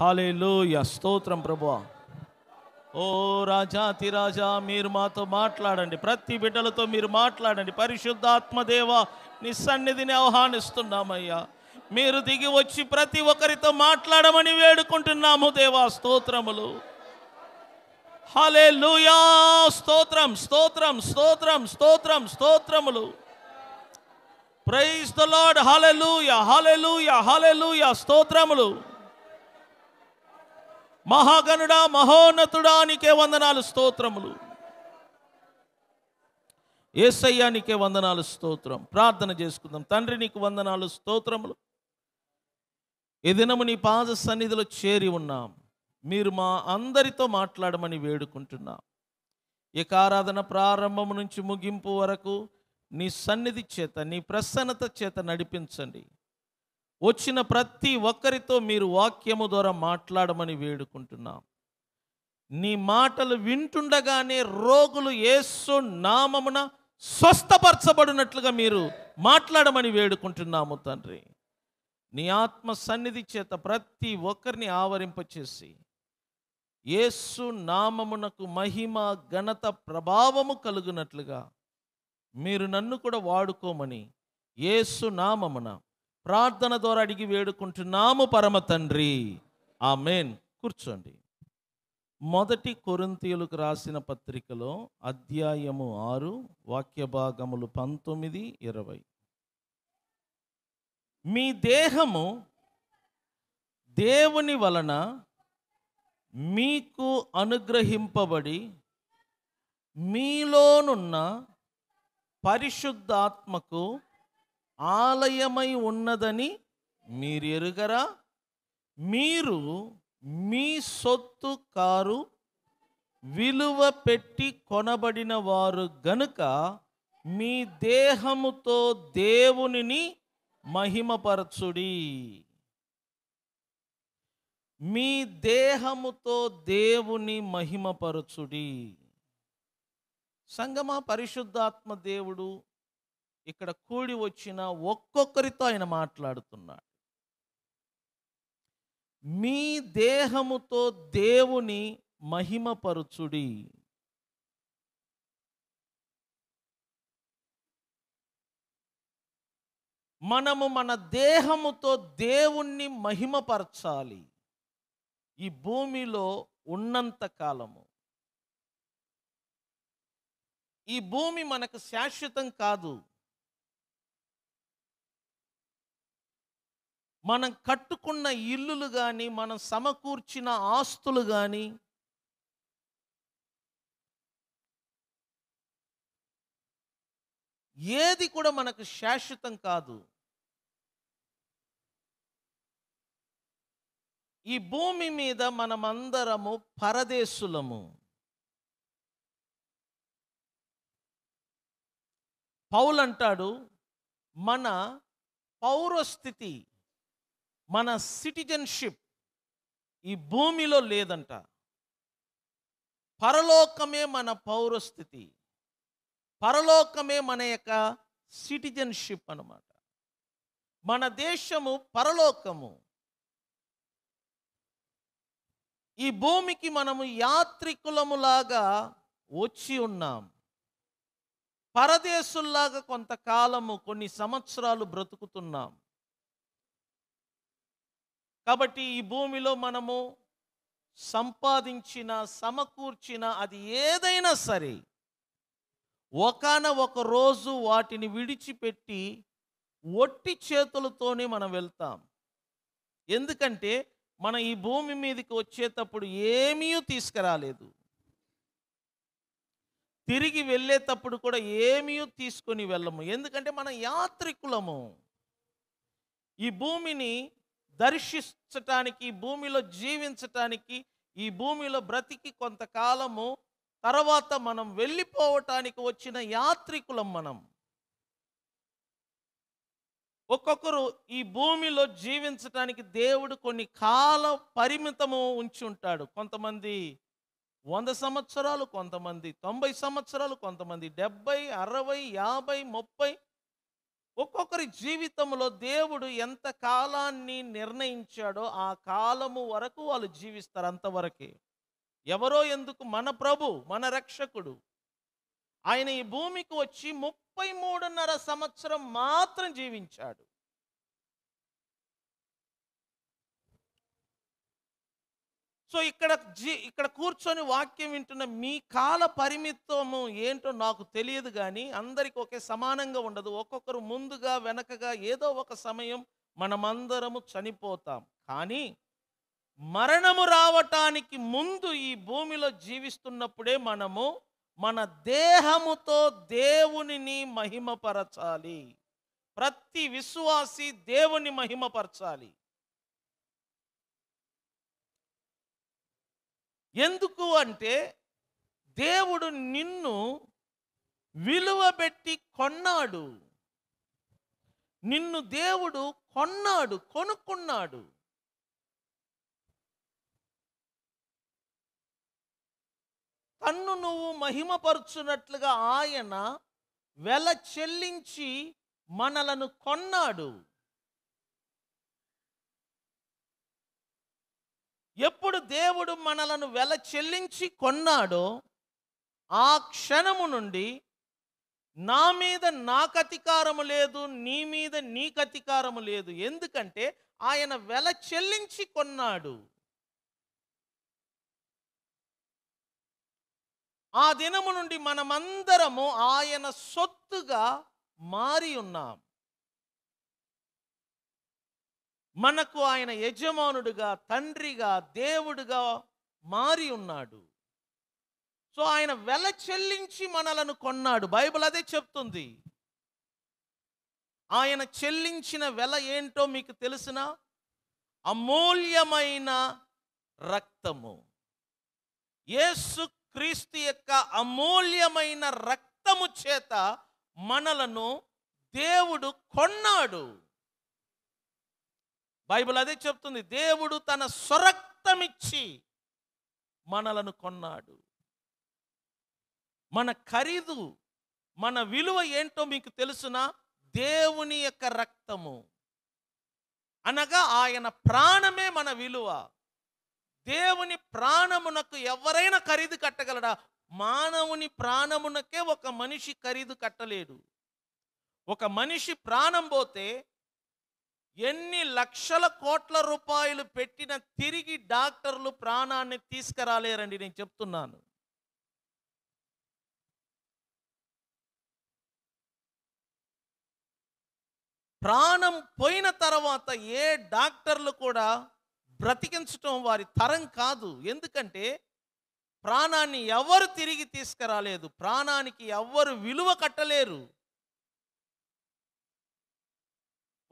Hallelujah స్తోత్రం ప్రభా ఓ రాజా తిరాజా మీరు మాతో మాట్లాడండి ప్రతి బిడ్డలతో మీరు మాట్లాడండి పరిశుద్ధాత్మదేవ నిస్సన్నిధిని ఆహ్వానిస్తున్నామయ్యా మీరు దిగి వచ్చి ప్రతి ఒక్కరితో మాట్లాడమని వేడుకుంటున్నాము దేవా స్తోత్రములు హలే లూయా స్తోత్రం స్తోత్రం స్తోత్రం స్తోత్రం స్తోత్రములు ప్రైస్ ద లాడ్ లూయా హలెలూయ లూయా స్తోత్రములు మహాగనుడా మహోన్నతుడా నీకే వందనాలు స్తోత్రములు ఏసయ్యా నీకే వందనాలు స్తోత్రం ప్రార్థన చేసుకుందాం తండ్రి నీకు వందనాలు స్తోత్రములు ఎదినము నీ పాద సన్నిధిలో చేరి ఉన్నాం మీరు మా అందరితో మాట్లాడమని వేడుకుంటున్నాం ఇక ఆరాధన ప్రారంభం నుంచి ముగింపు వరకు నీ సన్నిధి చేత నీ ప్రసన్నత చేత నడిపించండి వచ్చిన ప్రతి ఒక్కరితో మీరు వాక్యము ద్వారా మాట్లాడమని వేడుకుంటున్నాం నీ మాటలు వింటుండగానే రోగులు ఏసు నామమున స్వస్థపరచబడినట్లుగా మీరు మాట్లాడమని వేడుకుంటున్నాము తండ్రి నీ ఆత్మ సన్నిధి చేత ప్రతి ఒక్కరిని ఆవరింపచేసి యేసు నామమునకు మహిమ ఘనత ప్రభావము కలుగునట్లుగా మీరు నన్ను కూడా వాడుకోమని యేసు నామమున ప్రార్థన ద్వారా అడిగి వేడుకుంటున్నాము పరమ తండ్రి ఆ మేన్ కూర్చోండి మొదటి కొరింతీయులకు రాసిన పత్రికలో అధ్యాయము ఆరు వాక్య భాగములు పంతొమ్మిది ఇరవై మీ దేహము దేవుని వలన మీకు అనుగ్రహింపబడి మీలోనున్న పరిశుద్ధాత్మకు ఆలయమై ఉన్నదని మీరు ఎరుగరా మీరు మీ సొత్తు కారు విలువ పెట్టి కొనబడిన వారు గనుక మీ దేహముతో దేవునిని మహిమపరచుడి మీ దేహముతో దేవుని మహిమపరచుడి సంగమ పరిశుద్ధాత్మ దేవుడు ఇక్కడ కూడి వచ్చిన ఒక్కొక్కరితో ఆయన మాట్లాడుతున్నాడు మీ దేహముతో దేవుని మహిమపరుచుడి మనము మన దేహముతో దేవుణ్ణి మహిమపరచాలి ఈ భూమిలో ఉన్నంత కాలము ఈ భూమి మనకు శాశ్వతం కాదు మనం కట్టుకున్న ఇల్లులు కానీ మనం సమకూర్చిన ఆస్తులు కానీ ఏది కూడా మనకు శాశ్వతం కాదు ఈ భూమి మీద మనమందరము పరదేశులము పౌలంటాడు మన పౌరస్థితి మన సిటిజన్షిప్ ఈ భూమిలో లేదంట పరలోకమే మన పౌరస్థితి పరలోకమే మన యొక్క సిటిజన్షిప్ అనమాట మన దేశము పరలోకము ఈ భూమికి మనము యాత్రికులములాగా వచ్చి ఉన్నాం పరదేశుల్లాగా కొంతకాలము కొన్ని సంవత్సరాలు బ్రతుకుతున్నాం కాబట్టి ఈ భూమిలో మనము సంపాదించిన సమకూర్చిన అది ఏదైనా సరే ఒకన ఒక రోజు వాటిని విడిచిపెట్టి ఒట్టి చేతులతోనే మనం వెళ్తాం ఎందుకంటే మనం ఈ భూమి మీదకి వచ్చేటప్పుడు ఏమీ తీసుకురాలేదు తిరిగి వెళ్ళేటప్పుడు కూడా ఏమీ తీసుకొని వెళ్ళము ఎందుకంటే మనం యాత్రికులము ఈ భూమిని దర్శించటానికి భూమిలో జీవించటానికి ఈ భూమిలో బ్రతికి కొంతకాలము తర్వాత మనం వెళ్ళిపోవటానికి వచ్చిన యాత్రికులం మనం ఒక్కొక్కరు ఈ భూమిలో జీవించటానికి దేవుడు కొన్ని కాల పరిమితము ఉంచి ఉంటాడు కొంతమంది వంద సంవత్సరాలు కొంతమంది తొంభై సంవత్సరాలు కొంతమంది డెబ్బై అరవై యాభై ముప్పై ఒక్కొక్కరి జీవితంలో దేవుడు ఎంత కాలాన్ని నిర్ణయించాడో ఆ కాలము వరకు వాళ్ళు జీవిస్తారు అంతవరకే ఎవరో ఎందుకు మన ప్రభు మన రక్షకుడు ఆయన ఈ భూమికి వచ్చి ముప్పై మూడున్నర సంవత్సరం మాత్రం జీవించాడు సో ఇక్కడ జీ ఇక్కడ కూర్చొని వాక్యం వింటున్న మీ కాల పరిమితము ఏంటో నాకు తెలియదు కానీ అందరికి ఒకే సమానంగా ఉండదు ఒక్కొక్కరు ముందుగా వెనకగా ఏదో ఒక సమయం మనమందరము చనిపోతాం కానీ మరణము రావటానికి ముందు ఈ భూమిలో జీవిస్తున్నప్పుడే మనము మన దేహముతో దేవునిని మహిమపరచాలి ప్రతి విశ్వాసి దేవుని మహిమపరచాలి ఎందుకు అంటే దేవుడు నిన్ను విలువ పెట్టి కొన్నాడు నిన్ను దేవుడు కొన్నాడు కొనుక్కున్నాడు తన్ను నువ్వు మహిమపరుచున్నట్లుగా ఆయన వెల చెల్లించి మనలను కొన్నాడు ఎప్పుడు దేవుడు మనలను వెల చెల్లించి కొన్నాడో ఆ క్షణము నుండి నా మీద నాకు అధికారము లేదు నీ మీద నీకు అధికారము లేదు ఎందుకంటే ఆయన వెల చెల్లించి కొన్నాడు ఆ దినము నుండి మనమందరము ఆయన సొత్తుగా మారి ఉన్నాము మనకు ఆయన యజమానుడుగా తండ్రిగా దేవుడుగా మారి ఉన్నాడు సో ఆయన వెల చెల్లించి మనలను కొన్నాడు బైబిల్ అదే చెప్తుంది ఆయన చెల్లించిన వెల ఏంటో మీకు తెలిసిన అమూల్యమైన రక్తము యేసు క్రీస్తు యొక్క అమూల్యమైన రక్తము చేత మనలను దేవుడు కొన్నాడు బైబిల్ అదే చెప్తుంది దేవుడు తన స్వరక్తమిచ్చి మనలను కొన్నాడు మన ఖరీదు మన విలువ ఏంటో మీకు తెలుసునా దేవుని యొక్క రక్తము అనగా ఆయన ప్రాణమే మన విలువ దేవుని ప్రాణమునకు ఎవరైనా ఖరీదు కట్టగలడా మానవుని ప్రాణమునకే ఒక మనిషి ఖరీదు కట్టలేడు ఒక మనిషి ప్రాణం పోతే ఎన్ని లక్షల కోట్ల రూపాయలు పెట్టిన తిరిగి డాక్టర్లు ప్రాణాన్ని తీసుకురాలేరండి నేను చెప్తున్నాను ప్రాణం పోయిన తర్వాత ఏ డాక్టర్లు కూడా బ్రతికించటం వారి తరం కాదు ఎందుకంటే ప్రాణాన్ని ఎవరు తిరిగి తీసుకురాలేదు ప్రాణానికి ఎవ్వరు విలువ కట్టలేరు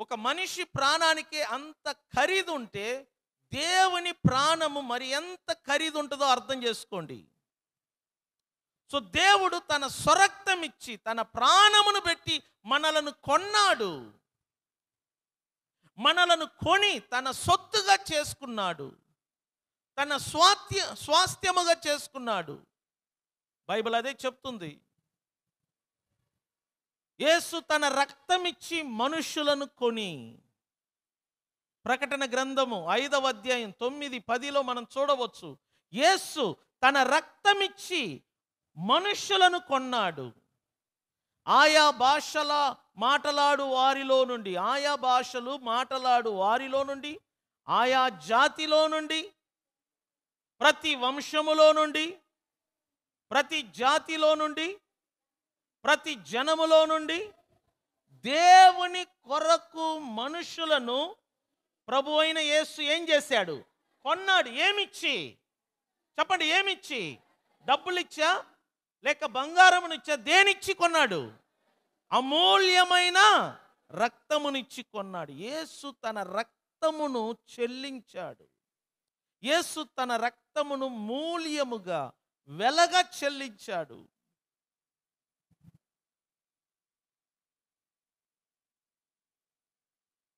ఒక మనిషి ప్రాణానికి అంత ఖరీదు ఉంటే దేవుని ప్రాణము మరి ఎంత ఖరీదు ఉంటుందో అర్థం చేసుకోండి సో దేవుడు తన స్వరక్తం ఇచ్చి తన ప్రాణమును పెట్టి మనలను కొన్నాడు మనలను కొని తన సొత్తుగా చేసుకున్నాడు తన స్వాత్య స్వాస్థ్యముగా చేసుకున్నాడు బైబిల్ అదే చెప్తుంది యేసు తన రక్తమిచ్చి మనుష్యులను కొని ప్రకటన గ్రంథము ఐదవ అధ్యాయం తొమ్మిది పదిలో మనం చూడవచ్చు యేసు తన రక్తమిచ్చి మనుష్యులను కొన్నాడు ఆయా భాషల మాటలాడు వారిలో నుండి ఆయా భాషలు మాటలాడు వారిలో నుండి ఆయా జాతిలో నుండి ప్రతి వంశములో నుండి ప్రతి జాతిలో నుండి ప్రతి జనములో నుండి దేవుని కొరకు మనుషులను ప్రభు అయిన యేసు ఏం చేశాడు కొన్నాడు ఏమిచ్చి చెప్పండి ఏమిచ్చి డబ్బులిచ్చా లేక బంగారమునిచ్చా దేనిచ్చి కొన్నాడు అమూల్యమైన రక్తమునిచ్చి కొన్నాడు యేసు తన రక్తమును చెల్లించాడు యేసు తన రక్తమును మూల్యముగా వెలగ చెల్లించాడు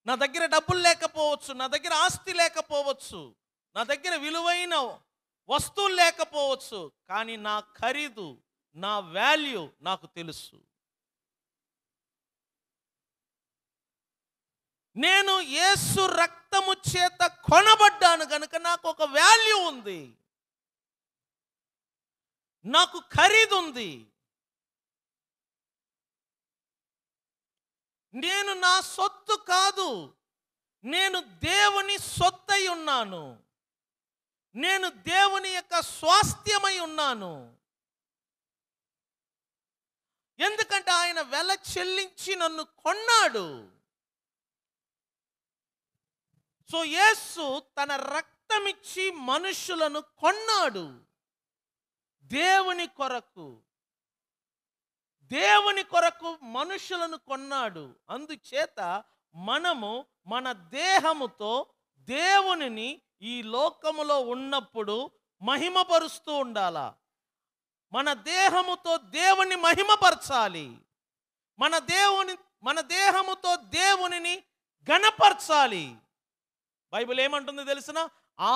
నా దగ్గర డబ్బులు లేకపోవచ్చు నా దగ్గర ఆస్తి లేకపోవచ్చు నా దగ్గర విలువైన వస్తువులు లేకపోవచ్చు కానీ నా ఖరీదు నా వాల్యూ నాకు తెలుసు నేను యేసు రక్తము చేత కొనబడ్డాను కనుక నాకు ఒక వాల్యూ ఉంది నాకు ఖరీదు ఉంది నేను నా సొత్తు కాదు నేను దేవుని సొత్తై ఉన్నాను నేను దేవుని యొక్క స్వాస్థ్యమై ఉన్నాను ఎందుకంటే ఆయన వెల చెల్లించి నన్ను కొన్నాడు సో యేసు తన రక్తమిచ్చి మనుషులను కొన్నాడు దేవుని కొరకు దేవుని కొరకు మనుషులను కొన్నాడు అందుచేత మనము మన దేహముతో దేవునిని ఈ లోకములో ఉన్నప్పుడు మహిమపరుస్తూ ఉండాలా మన దేహముతో దేవుని మహిమపరచాలి మన దేవుని మన దేహముతో దేవునిని గణపరచాలి బైబిల్ ఏమంటుంది తెలిసిన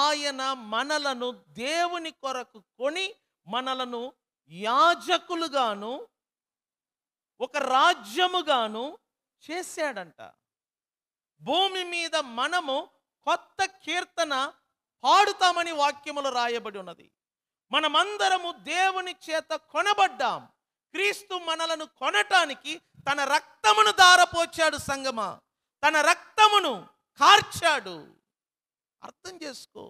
ఆయన మనలను దేవుని కొరకు కొని మనలను యాజకులుగాను ఒక రాజ్యముగాను చేశాడంట భూమి మీద మనము కొత్త కీర్తన పాడుతామని వాక్యములు రాయబడి ఉన్నది మనమందరము దేవుని చేత కొనబడ్డాం క్రీస్తు మనలను కొనటానికి తన రక్తమును దారపోచాడు సంగమ తన రక్తమును కార్చాడు అర్థం చేసుకో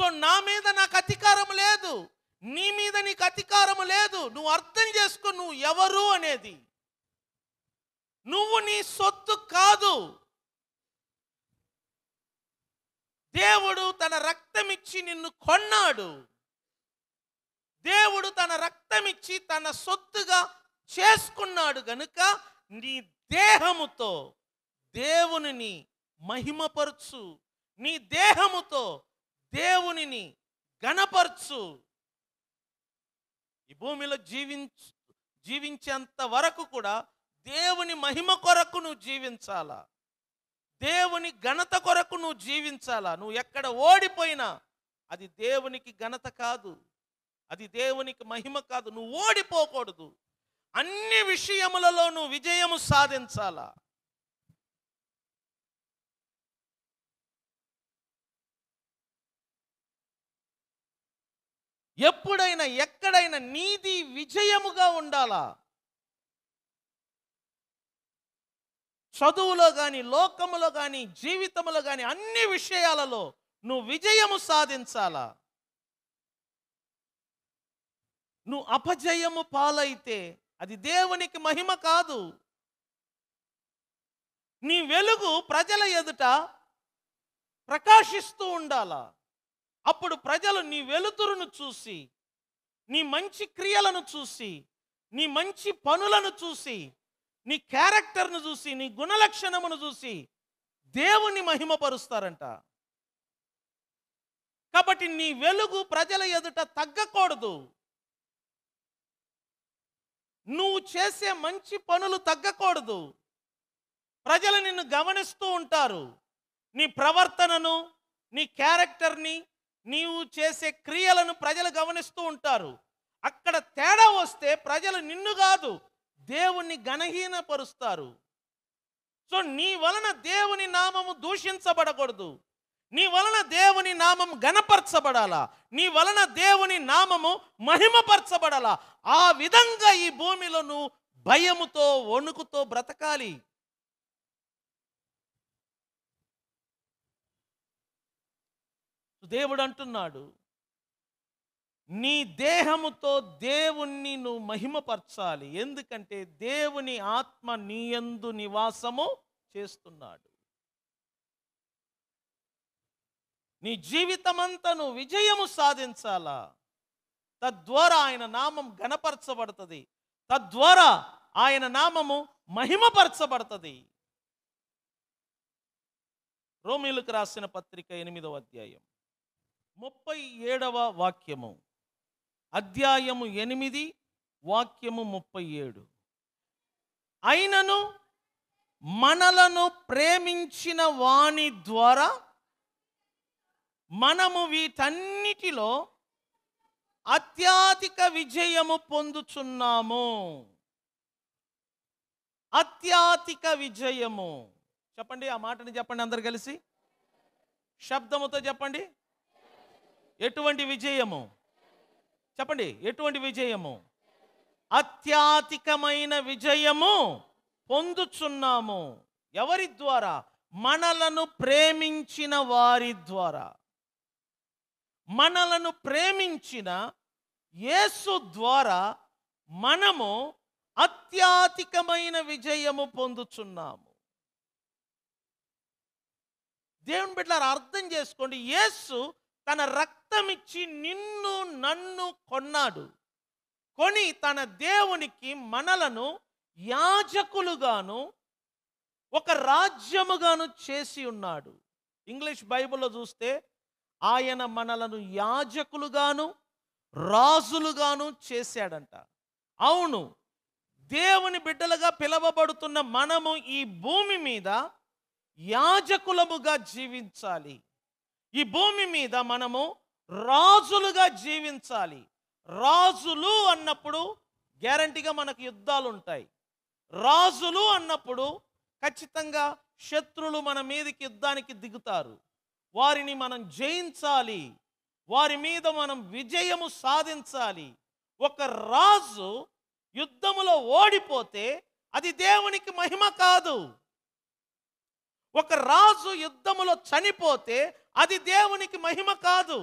సో నా మీద నాకు అధికారం లేదు నీ మీద నీకు అధికారం లేదు నువ్వు అర్థం చేసుకో నువ్వు ఎవరు అనేది నువ్వు నీ సొత్తు కాదు దేవుడు తన రక్తం ఇచ్చి నిన్ను కొన్నాడు దేవుడు తన రక్తం ఇచ్చి తన సొత్తుగా చేసుకున్నాడు గనుక నీ దేహముతో దేవునిని మహిమపరచు నీ దేహముతో దేవునిని గణపరచు ఈ భూమిలో జీవించు జీవించేంత వరకు కూడా దేవుని మహిమ కొరకు నువ్వు జీవించాలా దేవుని ఘనత కొరకు నువ్వు జీవించాలా నువ్వు ఎక్కడ ఓడిపోయినా అది దేవునికి ఘనత కాదు అది దేవునికి మహిమ కాదు నువ్వు ఓడిపోకూడదు అన్ని విషయములలో నువ్వు విజయము సాధించాలా ఎప్పుడైనా ఎక్కడైనా నీది విజయముగా ఉండాలా చదువులో కానీ లోకములో కానీ జీవితంలో కానీ అన్ని విషయాలలో నువ్వు విజయము సాధించాలా నువ్వు అపజయము పాలైతే అది దేవునికి మహిమ కాదు నీ వెలుగు ప్రజల ఎదుట ప్రకాశిస్తూ ఉండాలా అప్పుడు ప్రజలు నీ వెలుతురును చూసి నీ మంచి క్రియలను చూసి నీ మంచి పనులను చూసి నీ క్యారెక్టర్ను చూసి నీ గుణలక్షణమును చూసి దేవుణ్ణి మహిమపరుస్తారంట కాబట్టి నీ వెలుగు ప్రజల ఎదుట తగ్గకూడదు నువ్వు చేసే మంచి పనులు తగ్గకూడదు ప్రజలు నిన్ను గమనిస్తూ ఉంటారు నీ ప్రవర్తనను నీ క్యారెక్టర్ని నీవు చేసే క్రియలను ప్రజలు గమనిస్తూ ఉంటారు అక్కడ తేడా వస్తే ప్రజలు నిన్ను కాదు దేవుణ్ణి గణహీనపరుస్తారు సో నీ వలన దేవుని నామము దూషించబడకూడదు నీ వలన దేవుని నామం గణపరచబడాలా నీ వలన దేవుని నామము మహిమపరచబడాలా ఆ విధంగా ఈ భూమిలో నువ్వు భయముతో వణుకుతో బ్రతకాలి దేవుడు అంటున్నాడు నీ దేహముతో దేవుణ్ణి నువ్వు మహిమపరచాలి ఎందుకంటే దేవుని ఆత్మ నీయందు నివాసము చేస్తున్నాడు నీ జీవితమంతా నువ్వు విజయము సాధించాలా తద్వారా ఆయన నామం గణపరచబడుతుంది తద్వారా ఆయన నామము మహిమపరచబడుతుంది రోమిలకు రాసిన పత్రిక ఎనిమిదవ అధ్యాయం ముప్పై ఏడవ వాక్యము అధ్యాయము ఎనిమిది వాక్యము ముప్పై ఏడు అయినను మనలను ప్రేమించిన వాణి ద్వారా మనము వీటన్నిటిలో అత్యాధిక విజయము పొందుచున్నాము అత్యాధిక విజయము చెప్పండి ఆ మాటని చెప్పండి అందరు కలిసి శబ్దముతో చెప్పండి ఎటువంటి విజయము చెప్పండి ఎటువంటి విజయము అత్యాధికమైన విజయము పొందుచున్నాము ఎవరి ద్వారా మనలను ప్రేమించిన వారి ద్వారా మనలను ప్రేమించిన యేసు ద్వారా మనము అత్యాధికమైన విజయము పొందుచున్నాము దేవుని బిడ్డలారు అర్థం చేసుకోండి యేసు తన రక్తమిచ్చి నిన్ను నన్ను కొన్నాడు కొని తన దేవునికి మనలను యాజకులుగాను ఒక రాజ్యముగాను చేసి ఉన్నాడు ఇంగ్లీష్ బైబిల్లో చూస్తే ఆయన మనలను యాజకులుగాను రాజులుగాను చేశాడంట అవును దేవుని బిడ్డలుగా పిలవబడుతున్న మనము ఈ భూమి మీద యాజకులముగా జీవించాలి ఈ భూమి మీద మనము రాజులుగా జీవించాలి రాజులు అన్నప్పుడు గ్యారంటీగా మనకు యుద్ధాలు ఉంటాయి రాజులు అన్నప్పుడు ఖచ్చితంగా శత్రులు మన మీదకి యుద్ధానికి దిగుతారు వారిని మనం జయించాలి వారి మీద మనం విజయము సాధించాలి ఒక రాజు యుద్ధములో ఓడిపోతే అది దేవునికి మహిమ కాదు ఒక రాజు యుద్ధములో చనిపోతే అది దేవునికి మహిమ కాదు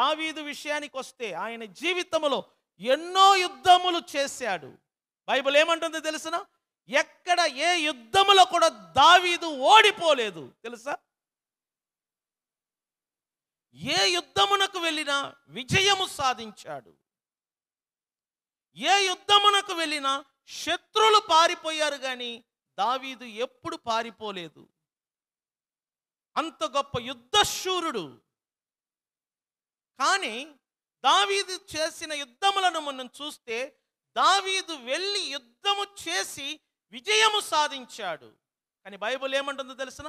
దావీదు విషయానికి వస్తే ఆయన జీవితంలో ఎన్నో యుద్ధములు చేశాడు బైబిల్ ఏమంటుంది తెలుసిన ఎక్కడ ఏ యుద్ధములో కూడా దావీదు ఓడిపోలేదు తెలుసా ఏ యుద్ధమునకు వెళ్ళినా విజయము సాధించాడు ఏ యుద్ధమునకు వెళ్ళినా శత్రులు పారిపోయారు కానీ దావీదు ఎప్పుడు పారిపోలేదు అంత గొప్ప యుద్ధశూరుడు కానీ దావీదు చేసిన యుద్ధములను మనం చూస్తే దావీదు వెళ్ళి యుద్ధము చేసి విజయము సాధించాడు కానీ బైబుల్ ఏమంటుందో తెలిసిన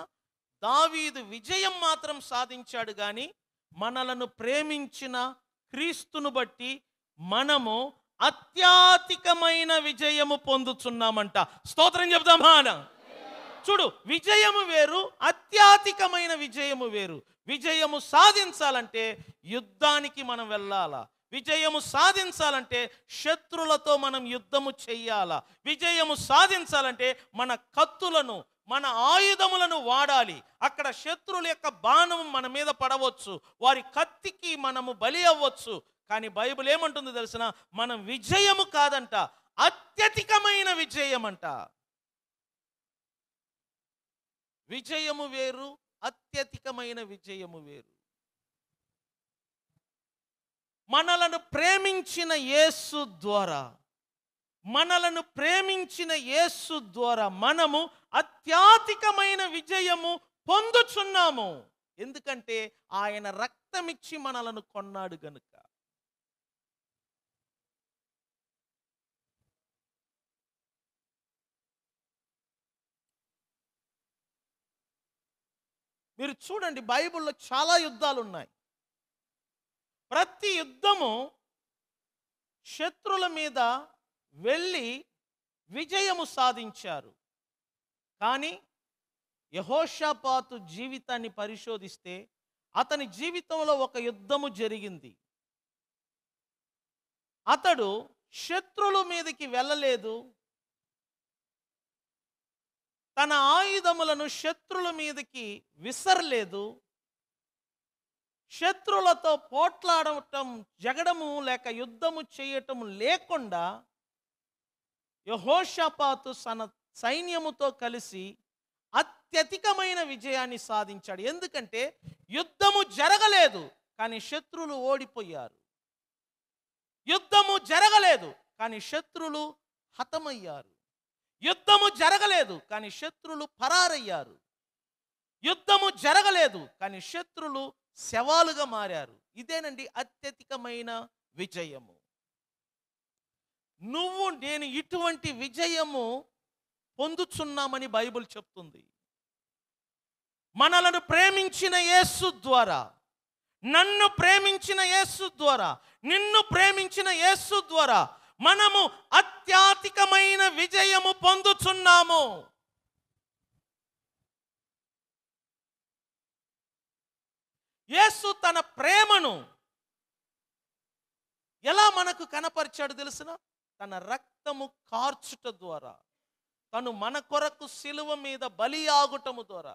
దావీదు విజయం మాత్రం సాధించాడు కానీ మనలను ప్రేమించిన క్రీస్తును బట్టి మనము అత్యాధికమైన విజయము పొందుచున్నామంట స్తోత్రం చెప్దామా చూడు విజయము వేరు అత్యాధికమైన విజయము వేరు విజయము సాధించాలంటే యుద్ధానికి మనం వెళ్ళాలా విజయము సాధించాలంటే శత్రులతో మనం యుద్ధము చెయ్యాలా విజయము సాధించాలంటే మన కత్తులను మన ఆయుధములను వాడాలి అక్కడ శత్రుల యొక్క బాణం మన మీద పడవచ్చు వారి కత్తికి మనము బలి అవ్వచ్చు కానీ బైబిల్ ఏమంటుంది తెలిసిన మనం విజయము కాదంట అత్యధికమైన విజయం అంట విజయము వేరు అత్యధికమైన విజయము వేరు మనలను ప్రేమించిన యేసు ద్వారా మనలను ప్రేమించిన యేసు ద్వారా మనము అత్యాధికమైన విజయము పొందుచున్నాము ఎందుకంటే ఆయన రక్తమిచ్చి మనలను కొన్నాడు గనుక మీరు చూడండి బైబిల్లో చాలా యుద్ధాలు ఉన్నాయి ప్రతి యుద్ధము శత్రుల మీద వెళ్ళి విజయము సాధించారు కానీ యహోషాపాతు జీవితాన్ని పరిశోధిస్తే అతని జీవితంలో ఒక యుద్ధము జరిగింది అతడు శత్రుల మీదకి వెళ్ళలేదు తన ఆయుధములను శత్రుల మీదకి విసరలేదు శత్రులతో పోట్లాడటం జగడము లేక యుద్ధము చేయటం లేకుండా యహోషపాతు తన సైన్యముతో కలిసి అత్యధికమైన విజయాన్ని సాధించాడు ఎందుకంటే యుద్ధము జరగలేదు కానీ శత్రులు ఓడిపోయారు యుద్ధము జరగలేదు కానీ శత్రులు హతమయ్యారు యుద్ధము జరగలేదు కానీ శత్రులు పరారయ్యారు యుద్ధము జరగలేదు కానీ శత్రులు శవాలుగా మారారు ఇదేనండి అత్యధికమైన విజయము నువ్వు నేను ఇటువంటి విజయము పొందుచున్నామని బైబిల్ చెప్తుంది మనలను ప్రేమించిన యేసు ద్వారా నన్ను ప్రేమించిన యేసు ద్వారా నిన్ను ప్రేమించిన యేసు ద్వారా మనము అత్యాధికమైన విజయము పొందుచున్నాము యేసు తన ప్రేమను ఎలా మనకు కనపరిచాడు తెలిసిన తన రక్తము కార్చుట ద్వారా తను మన కొరకు శిలువ మీద బలియాగుటము ద్వారా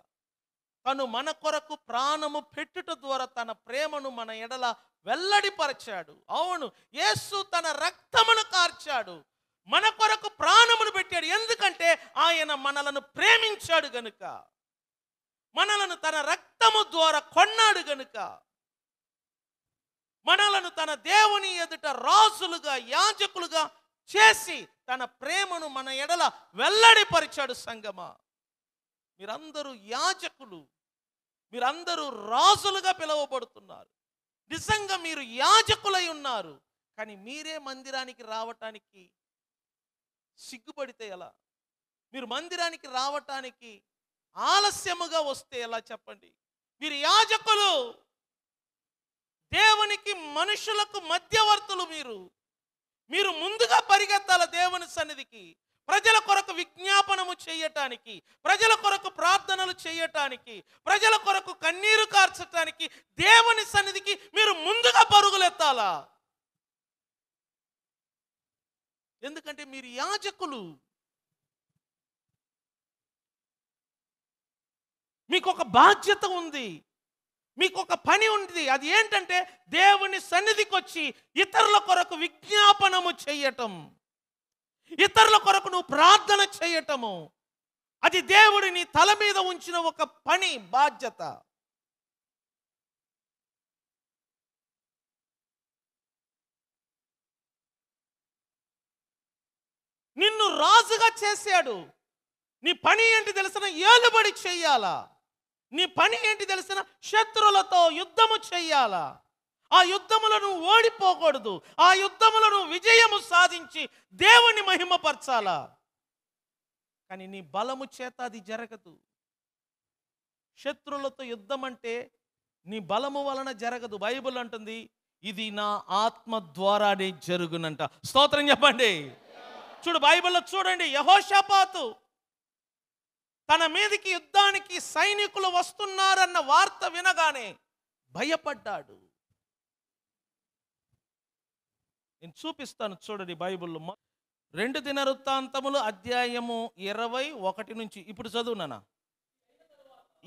తను మన కొరకు ప్రాణము పెట్టుట ద్వారా తన ప్రేమను మన ఎడల వెల్లడిపరచాడు అవును యేసు తన రక్తమును కార్చాడు మన కొరకు ప్రాణమును పెట్టాడు ఎందుకంటే ఆయన మనలను ప్రేమించాడు గనుక మనలను తన రక్తము ద్వారా కొన్నాడు గనుక మనలను తన దేవుని ఎదుట రాజులుగా యాజకులుగా చేసి తన ప్రేమను మన ఎడల వెల్లడిపరిచాడు సంగమా మీరందరూ యాచకులు మీరందరూ రాజులుగా పిలువబడుతున్నారు నిజంగా మీరు యాజకులై ఉన్నారు కానీ మీరే మందిరానికి రావటానికి సిగ్గుపడితే ఎలా మీరు మందిరానికి రావటానికి ఆలస్యముగా వస్తే ఎలా చెప్పండి మీరు యాజకులు దేవునికి మనుషులకు మధ్యవర్తులు మీరు మీరు ముందుగా పరిగెత్తాల దేవుని సన్నిధికి ప్రజల కొరకు విజ్ఞాపనము చేయటానికి ప్రజల కొరకు ప్రార్థనలు చేయటానికి ప్రజల కొరకు కన్నీరు కార్చటానికి దేవుని సన్నిధికి మీరు ముందుగా పరుగులెత్తాలా ఎందుకంటే మీరు యాజకులు మీకు ఒక బాధ్యత ఉంది మీకు ఒక పని ఉంది అది ఏంటంటే దేవుని సన్నిధికి వచ్చి ఇతరుల కొరకు విజ్ఞాపనము చేయటం ఇతరుల కొరకు నువ్వు ప్రార్థన చేయటము అది దేవుడిని తల మీద ఉంచిన ఒక పని బాధ్యత నిన్ను రాజుగా చేశాడు నీ పని ఏంటి తెలిసిన ఏలుబడి చెయ్యాలా నీ పని ఏంటి తెలిసిన శత్రులతో యుద్ధము చెయ్యాలా ఆ యుద్ధములను ఓడిపోకూడదు ఆ యుద్ధములను విజయము సాధించి దేవుని మహిమపరచాలా కానీ నీ బలము చేత అది జరగదు శత్రులతో యుద్ధం అంటే నీ బలము వలన జరగదు బైబుల్ అంటుంది ఇది నా ఆత్మ ద్వారానే జరుగునంట స్తోత్రం చెప్పండి చూడు బైబిల్లో చూడండి యహోషపాతు తన మీదకి యుద్ధానికి సైనికులు వస్తున్నారన్న వార్త వినగానే భయపడ్డాడు నేను చూపిస్తాను చూడండి బైబిల్లో రెండు దిన వృత్తాంతములు అధ్యాయము ఇరవై ఒకటి నుంచి ఇప్పుడు చదువునా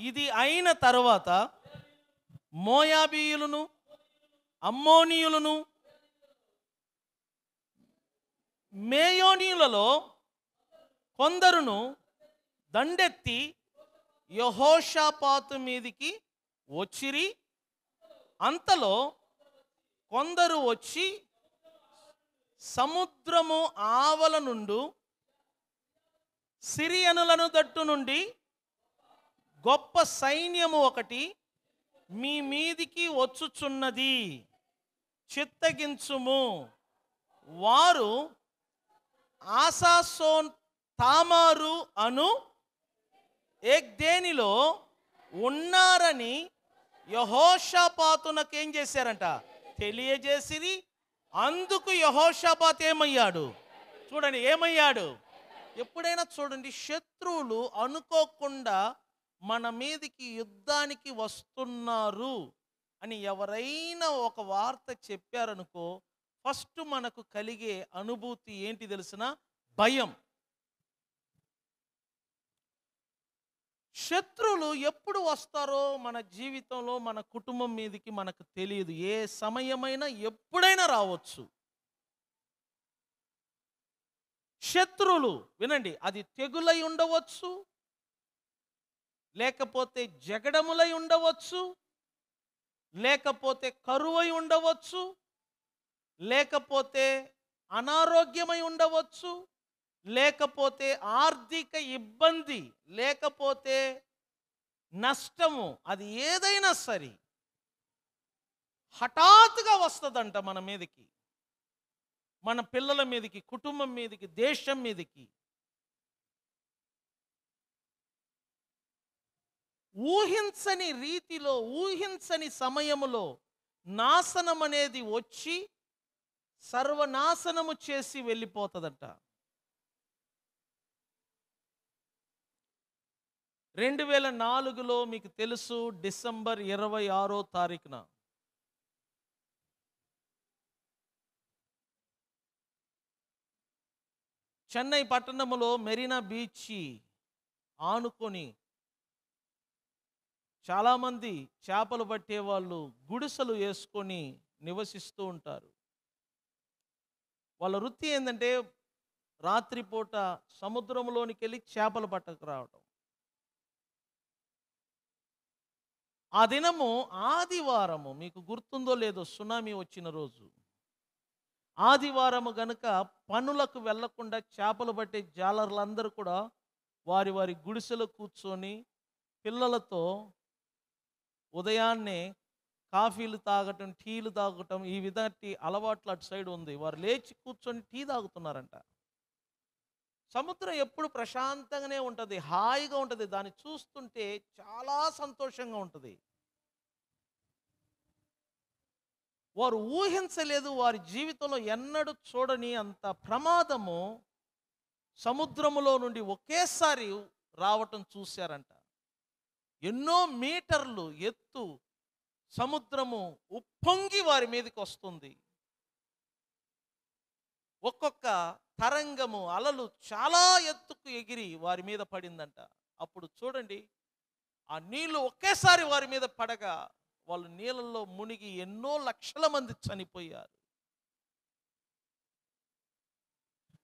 ఇది అయిన తర్వాత మోయాబీయులను అమ్మోనియులను మేయోనీయులలో కొందరును దండెత్తి యహోషాపాతు మీదికి వచ్చిరి అంతలో కొందరు వచ్చి సముద్రము ఆవల నుండు సిరియనులను దట్టు నుండి గొప్ప సైన్యము ఒకటి మీ మీదికి వచ్చుచున్నది చిత్తగించుము వారు ఆసాసోన్ తామారు అను ఎగ్దేనిలో ఉన్నారని యహోషపాతునకేం చేశారంట తెలియజేసిరి అందుకు యహోషాపాత్ ఏమయ్యాడు చూడండి ఏమయ్యాడు ఎప్పుడైనా చూడండి శత్రువులు అనుకోకుండా మన మీదకి యుద్ధానికి వస్తున్నారు అని ఎవరైనా ఒక వార్త చెప్పారనుకో ఫస్ట్ మనకు కలిగే అనుభూతి ఏంటి తెలిసిన భయం శత్రువులు ఎప్పుడు వస్తారో మన జీవితంలో మన కుటుంబం మీదకి మనకు తెలియదు ఏ సమయమైనా ఎప్పుడైనా రావచ్చు శత్రువులు వినండి అది తెగులై ఉండవచ్చు లేకపోతే జగడములై ఉండవచ్చు లేకపోతే కరువై ఉండవచ్చు లేకపోతే అనారోగ్యమై ఉండవచ్చు లేకపోతే ఆర్థిక ఇబ్బంది లేకపోతే నష్టము అది ఏదైనా సరే హఠాత్తుగా వస్తుందంట మన మీదకి మన పిల్లల మీదకి కుటుంబం మీదకి దేశం మీదకి ఊహించని రీతిలో ఊహించని సమయములో నాశనం అనేది వచ్చి సర్వనాశనము చేసి వెళ్ళిపోతుందంట రెండు వేల నాలుగులో మీకు తెలుసు డిసెంబర్ ఇరవై ఆరో తారీఖున చెన్నై పట్టణంలో మెరీనా బీచ్ ఆనుకొని చాలామంది చేపలు పట్టేవాళ్ళు గుడిసెలు వేసుకొని నివసిస్తూ ఉంటారు వాళ్ళ వృత్తి ఏంటంటే రాత్రిపూట సముద్రంలోనికి వెళ్ళి చేపలు పట్టకు రావడం ఆ దినము ఆదివారము మీకు గుర్తుందో లేదో సునామీ వచ్చిన రోజు ఆదివారము గనుక పనులకు వెళ్లకుండా చేపలు పట్టే జాలర్లందరూ కూడా వారి వారి గుడిసెలో కూర్చొని పిల్లలతో ఉదయాన్నే కాఫీలు తాగటం టీలు తాగటం ఈ టీ అలవాట్లు అటు సైడ్ ఉంది వారు లేచి కూర్చొని టీ తాగుతున్నారంట సముద్రం ఎప్పుడు ప్రశాంతంగానే ఉంటుంది హాయిగా ఉంటుంది దాన్ని చూస్తుంటే చాలా సంతోషంగా ఉంటుంది వారు ఊహించలేదు వారి జీవితంలో ఎన్నడూ చూడని అంత ప్రమాదము సముద్రములో నుండి ఒకేసారి రావటం చూశారంట ఎన్నో మీటర్లు ఎత్తు సముద్రము ఉప్పొంగి వారి మీదకి వస్తుంది ఒక్కొక్క తరంగము అలలు చాలా ఎత్తుకు ఎగిరి వారి మీద పడిందంట అప్పుడు చూడండి ఆ నీళ్లు ఒకేసారి వారి మీద పడగా వాళ్ళు నీళ్ళల్లో మునిగి ఎన్నో లక్షల మంది చనిపోయారు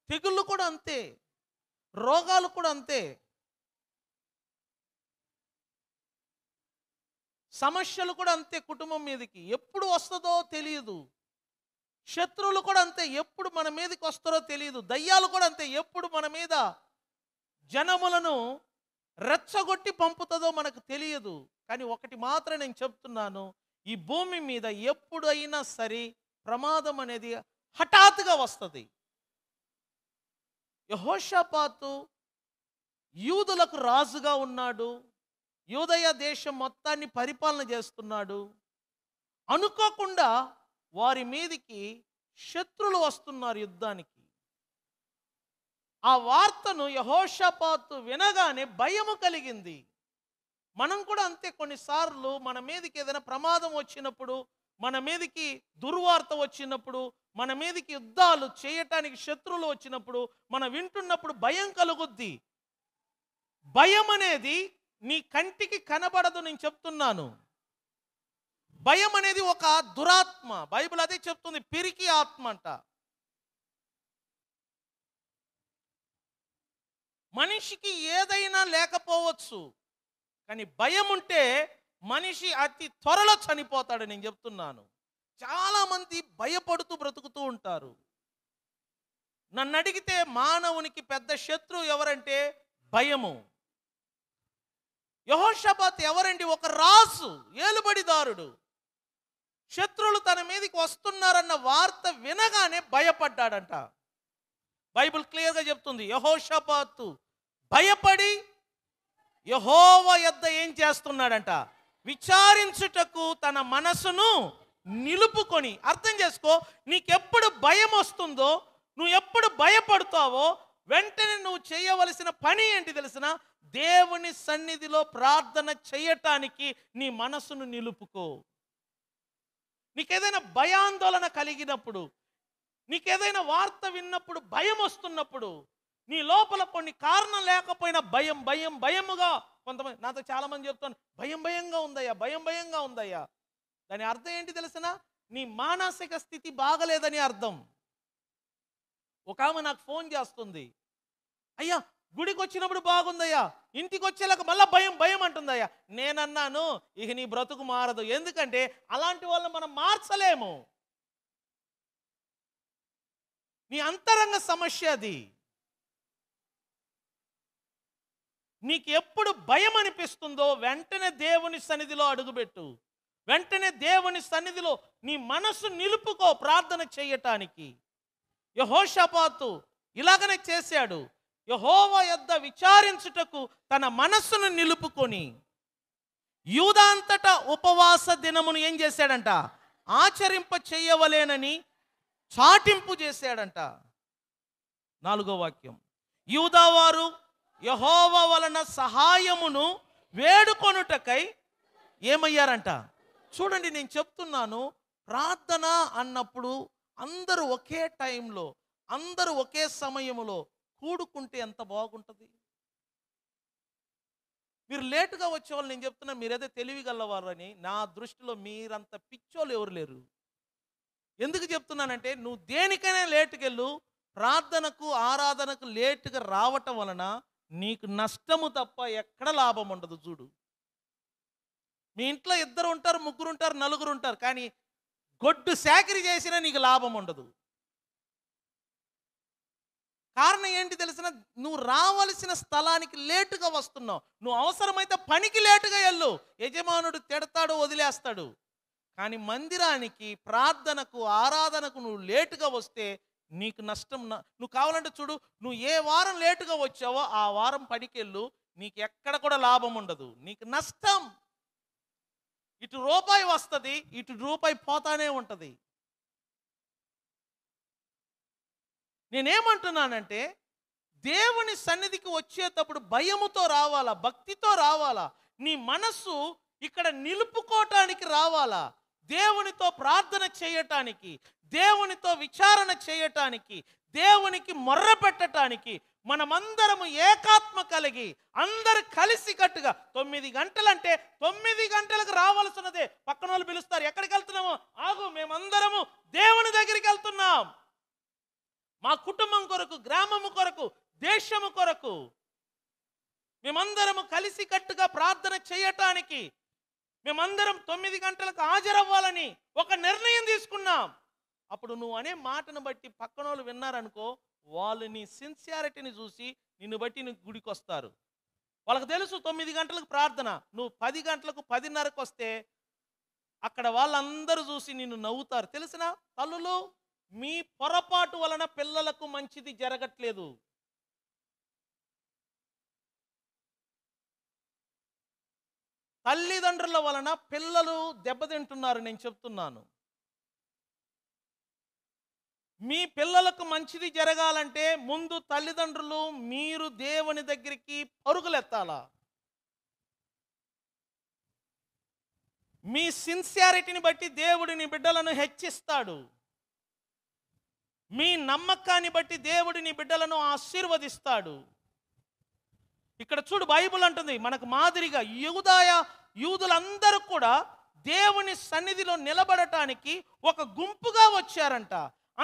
తెగుళ్ళు కూడా అంతే రోగాలు కూడా అంతే సమస్యలు కూడా అంతే కుటుంబం మీదకి ఎప్పుడు వస్తుందో తెలియదు శత్రువులు కూడా అంతే ఎప్పుడు మన మీదకి వస్తారో తెలియదు దయ్యాలు కూడా అంతే ఎప్పుడు మన మీద జనములను రెచ్చగొట్టి పంపుతుందో మనకు తెలియదు కానీ ఒకటి మాత్రం నేను చెప్తున్నాను ఈ భూమి మీద ఎప్పుడైనా సరే ప్రమాదం అనేది హఠాత్తుగా వస్తుంది యహోషపాతు యూదులకు రాజుగా ఉన్నాడు యూదయ దేశం మొత్తాన్ని పరిపాలన చేస్తున్నాడు అనుకోకుండా వారి మీదికి శత్రులు వస్తున్నారు యుద్ధానికి ఆ వార్తను యహోషపాతు వినగానే భయము కలిగింది మనం కూడా అంతే కొన్నిసార్లు మన మీదకి ఏదైనా ప్రమాదం వచ్చినప్పుడు మన మీదకి దుర్వార్త వచ్చినప్పుడు మన మీదకి యుద్ధాలు చేయటానికి శత్రువులు వచ్చినప్పుడు మనం వింటున్నప్పుడు భయం కలుగుద్ది భయం అనేది నీ కంటికి కనబడదు నేను చెప్తున్నాను భయం అనేది ఒక దురాత్మ బైబిల్ అదే చెప్తుంది పిరికి ఆత్మ అంట మనిషికి ఏదైనా లేకపోవచ్చు కానీ భయం ఉంటే మనిషి అతి త్వరలో చనిపోతాడు నేను చెప్తున్నాను చాలామంది భయపడుతూ బ్రతుకుతూ ఉంటారు నన్ను అడిగితే మానవునికి పెద్ద శత్రువు ఎవరంటే భయము యహోషపాత్ ఎవరండి ఒక రాసు ఏలుబడిదారుడు శత్రువులు తన మీదకి వస్తున్నారన్న వార్త వినగానే భయపడ్డాడంట బైబిల్ క్లియర్గా చెప్తుంది యహోషపాతు భయపడి యహోవ యద్ద ఏం చేస్తున్నాడంట విచారించుటకు తన మనసును నిలుపుకొని అర్థం చేసుకో నీకెప్పుడు భయం వస్తుందో నువ్వు ఎప్పుడు భయపడతావో వెంటనే నువ్వు చేయవలసిన పని ఏంటి తెలిసిన దేవుని సన్నిధిలో ప్రార్థన చేయటానికి నీ మనసును నిలుపుకో నీకేదైనా భయాందోళన కలిగినప్పుడు నీకేదైనా వార్త విన్నప్పుడు భయం వస్తున్నప్పుడు నీ లోపల కొన్ని కారణం లేకపోయినా భయం భయం భయముగా కొంతమంది నాతో చాలామంది చెప్తాను భయం భయంగా ఉందయ్యా భయం భయంగా ఉందయ్యా దాని అర్థం ఏంటి తెలిసిన నీ మానసిక స్థితి బాగలేదని అర్థం ఒక ఆమె నాకు ఫోన్ చేస్తుంది అయ్యా గుడికి వచ్చినప్పుడు బాగుందయ్యా ఇంటికి వచ్చేలాగా మళ్ళీ భయం భయం అంటుందయ్యా నేనన్నాను ఇక నీ బ్రతుకు మారదు ఎందుకంటే అలాంటి వాళ్ళని మనం మార్చలేము నీ అంతరంగ సమస్య అది నీకు ఎప్పుడు భయం అనిపిస్తుందో వెంటనే దేవుని సన్నిధిలో అడుగుబెట్టు వెంటనే దేవుని సన్నిధిలో నీ మనసు నిలుపుకో ప్రార్థన చేయటానికి యహోషపాతు ఇలాగనే చేశాడు యహోవ యొద్ద విచారించుటకు తన మనస్సును నిలుపుకొని యూదాంతట ఉపవాస దినమును ఏం చేశాడంట ఆచరింప చేయవలేనని చాటింపు చేశాడంట నాలుగో వాక్యం యూదావారు యహోవ వలన సహాయమును వేడుకొనుటకై ఏమయ్యారంట చూడండి నేను చెప్తున్నాను ప్రార్థన అన్నప్పుడు అందరూ ఒకే టైంలో అందరూ ఒకే సమయంలో కూడుకుంటే ఎంత బాగుంటుంది మీరు లేటుగా వచ్చేవాళ్ళు నేను చెప్తున్నా మీరు మీరేదో తెలివిగలవారని నా దృష్టిలో మీరంత పిచ్చోళ్ళు ఎవరు లేరు ఎందుకు చెప్తున్నానంటే నువ్వు దేనికైనా లేటుకెళ్ళు ప్రార్థనకు ఆరాధనకు లేటుగా రావటం వలన నీకు నష్టము తప్ప ఎక్కడ లాభం ఉండదు చూడు మీ ఇంట్లో ఇద్దరు ఉంటారు ముగ్గురు ఉంటారు నలుగురు ఉంటారు కానీ గొడ్డు సేకరి చేసినా నీకు లాభం ఉండదు కారణం ఏంటి తెలిసిన నువ్వు రావలసిన స్థలానికి లేటుగా వస్తున్నావు నువ్వు అవసరమైతే పనికి లేటుగా వెళ్ళు యజమానుడు తిడతాడు వదిలేస్తాడు కానీ మందిరానికి ప్రార్థనకు ఆరాధనకు నువ్వు లేటుగా వస్తే నీకు నష్టం నువ్వు కావాలంటే చూడు నువ్వు ఏ వారం లేటుగా వచ్చావో ఆ వారం పడికెళ్ళు నీకు ఎక్కడ కూడా లాభం ఉండదు నీకు నష్టం ఇటు రూపాయి వస్తుంది ఇటు రూపాయి పోతానే ఉంటుంది నేనేమంటున్నానంటే దేవుని సన్నిధికి వచ్చేటప్పుడు భయముతో రావాలా భక్తితో రావాలా నీ మనస్సు ఇక్కడ నిలుపుకోవటానికి రావాలా దేవునితో ప్రార్థన చేయటానికి దేవునితో విచారణ చేయటానికి దేవునికి మొర్ర పెట్టడానికి మనమందరము ఏకాత్మ కలిగి అందరు కలిసి కట్టుగా తొమ్మిది గంటలంటే తొమ్మిది గంటలకు రావాల్సినదే పక్కన వాళ్ళు పిలుస్తారు ఎక్కడికి వెళ్తున్నాము ఆగు మేమందరము దేవుని దగ్గరికి వెళ్తున్నాం మా కుటుంబం కొరకు గ్రామము కొరకు దేశము కొరకు మేమందరము కలిసికట్టుగా ప్రార్థన చేయటానికి మేమందరం తొమ్మిది గంటలకు హాజరవ్వాలని ఒక నిర్ణయం తీసుకున్నాం అప్పుడు నువ్వు అనే మాటను బట్టి పక్కన వాళ్ళు విన్నారనుకో వాళ్ళు నీ సిన్సియారిటీని చూసి నిన్ను బట్టి నీ గుడికి వస్తారు వాళ్ళకి తెలుసు తొమ్మిది గంటలకు ప్రార్థన నువ్వు పది గంటలకు పదిన్నరకు వస్తే అక్కడ వాళ్ళందరూ చూసి నిన్ను నవ్వుతారు తెలిసిన తల్లులు మీ పొరపాటు వలన పిల్లలకు మంచిది జరగట్లేదు తల్లిదండ్రుల వలన పిల్లలు దెబ్బతింటున్నారు నేను చెప్తున్నాను మీ పిల్లలకు మంచిది జరగాలంటే ముందు తల్లిదండ్రులు మీరు దేవుని దగ్గరికి పరుగులెత్తాలా మీ సిన్సియారిటీని బట్టి దేవుడిని బిడ్డలను హెచ్చిస్తాడు మీ నమ్మకాన్ని బట్టి దేవుడు నీ బిడ్డలను ఆశీర్వదిస్తాడు ఇక్కడ చూడు బైబుల్ అంటుంది మనకు మాదిరిగా యూదాయ యూదులందరూ కూడా దేవుని సన్నిధిలో నిలబడటానికి ఒక గుంపుగా వచ్చారంట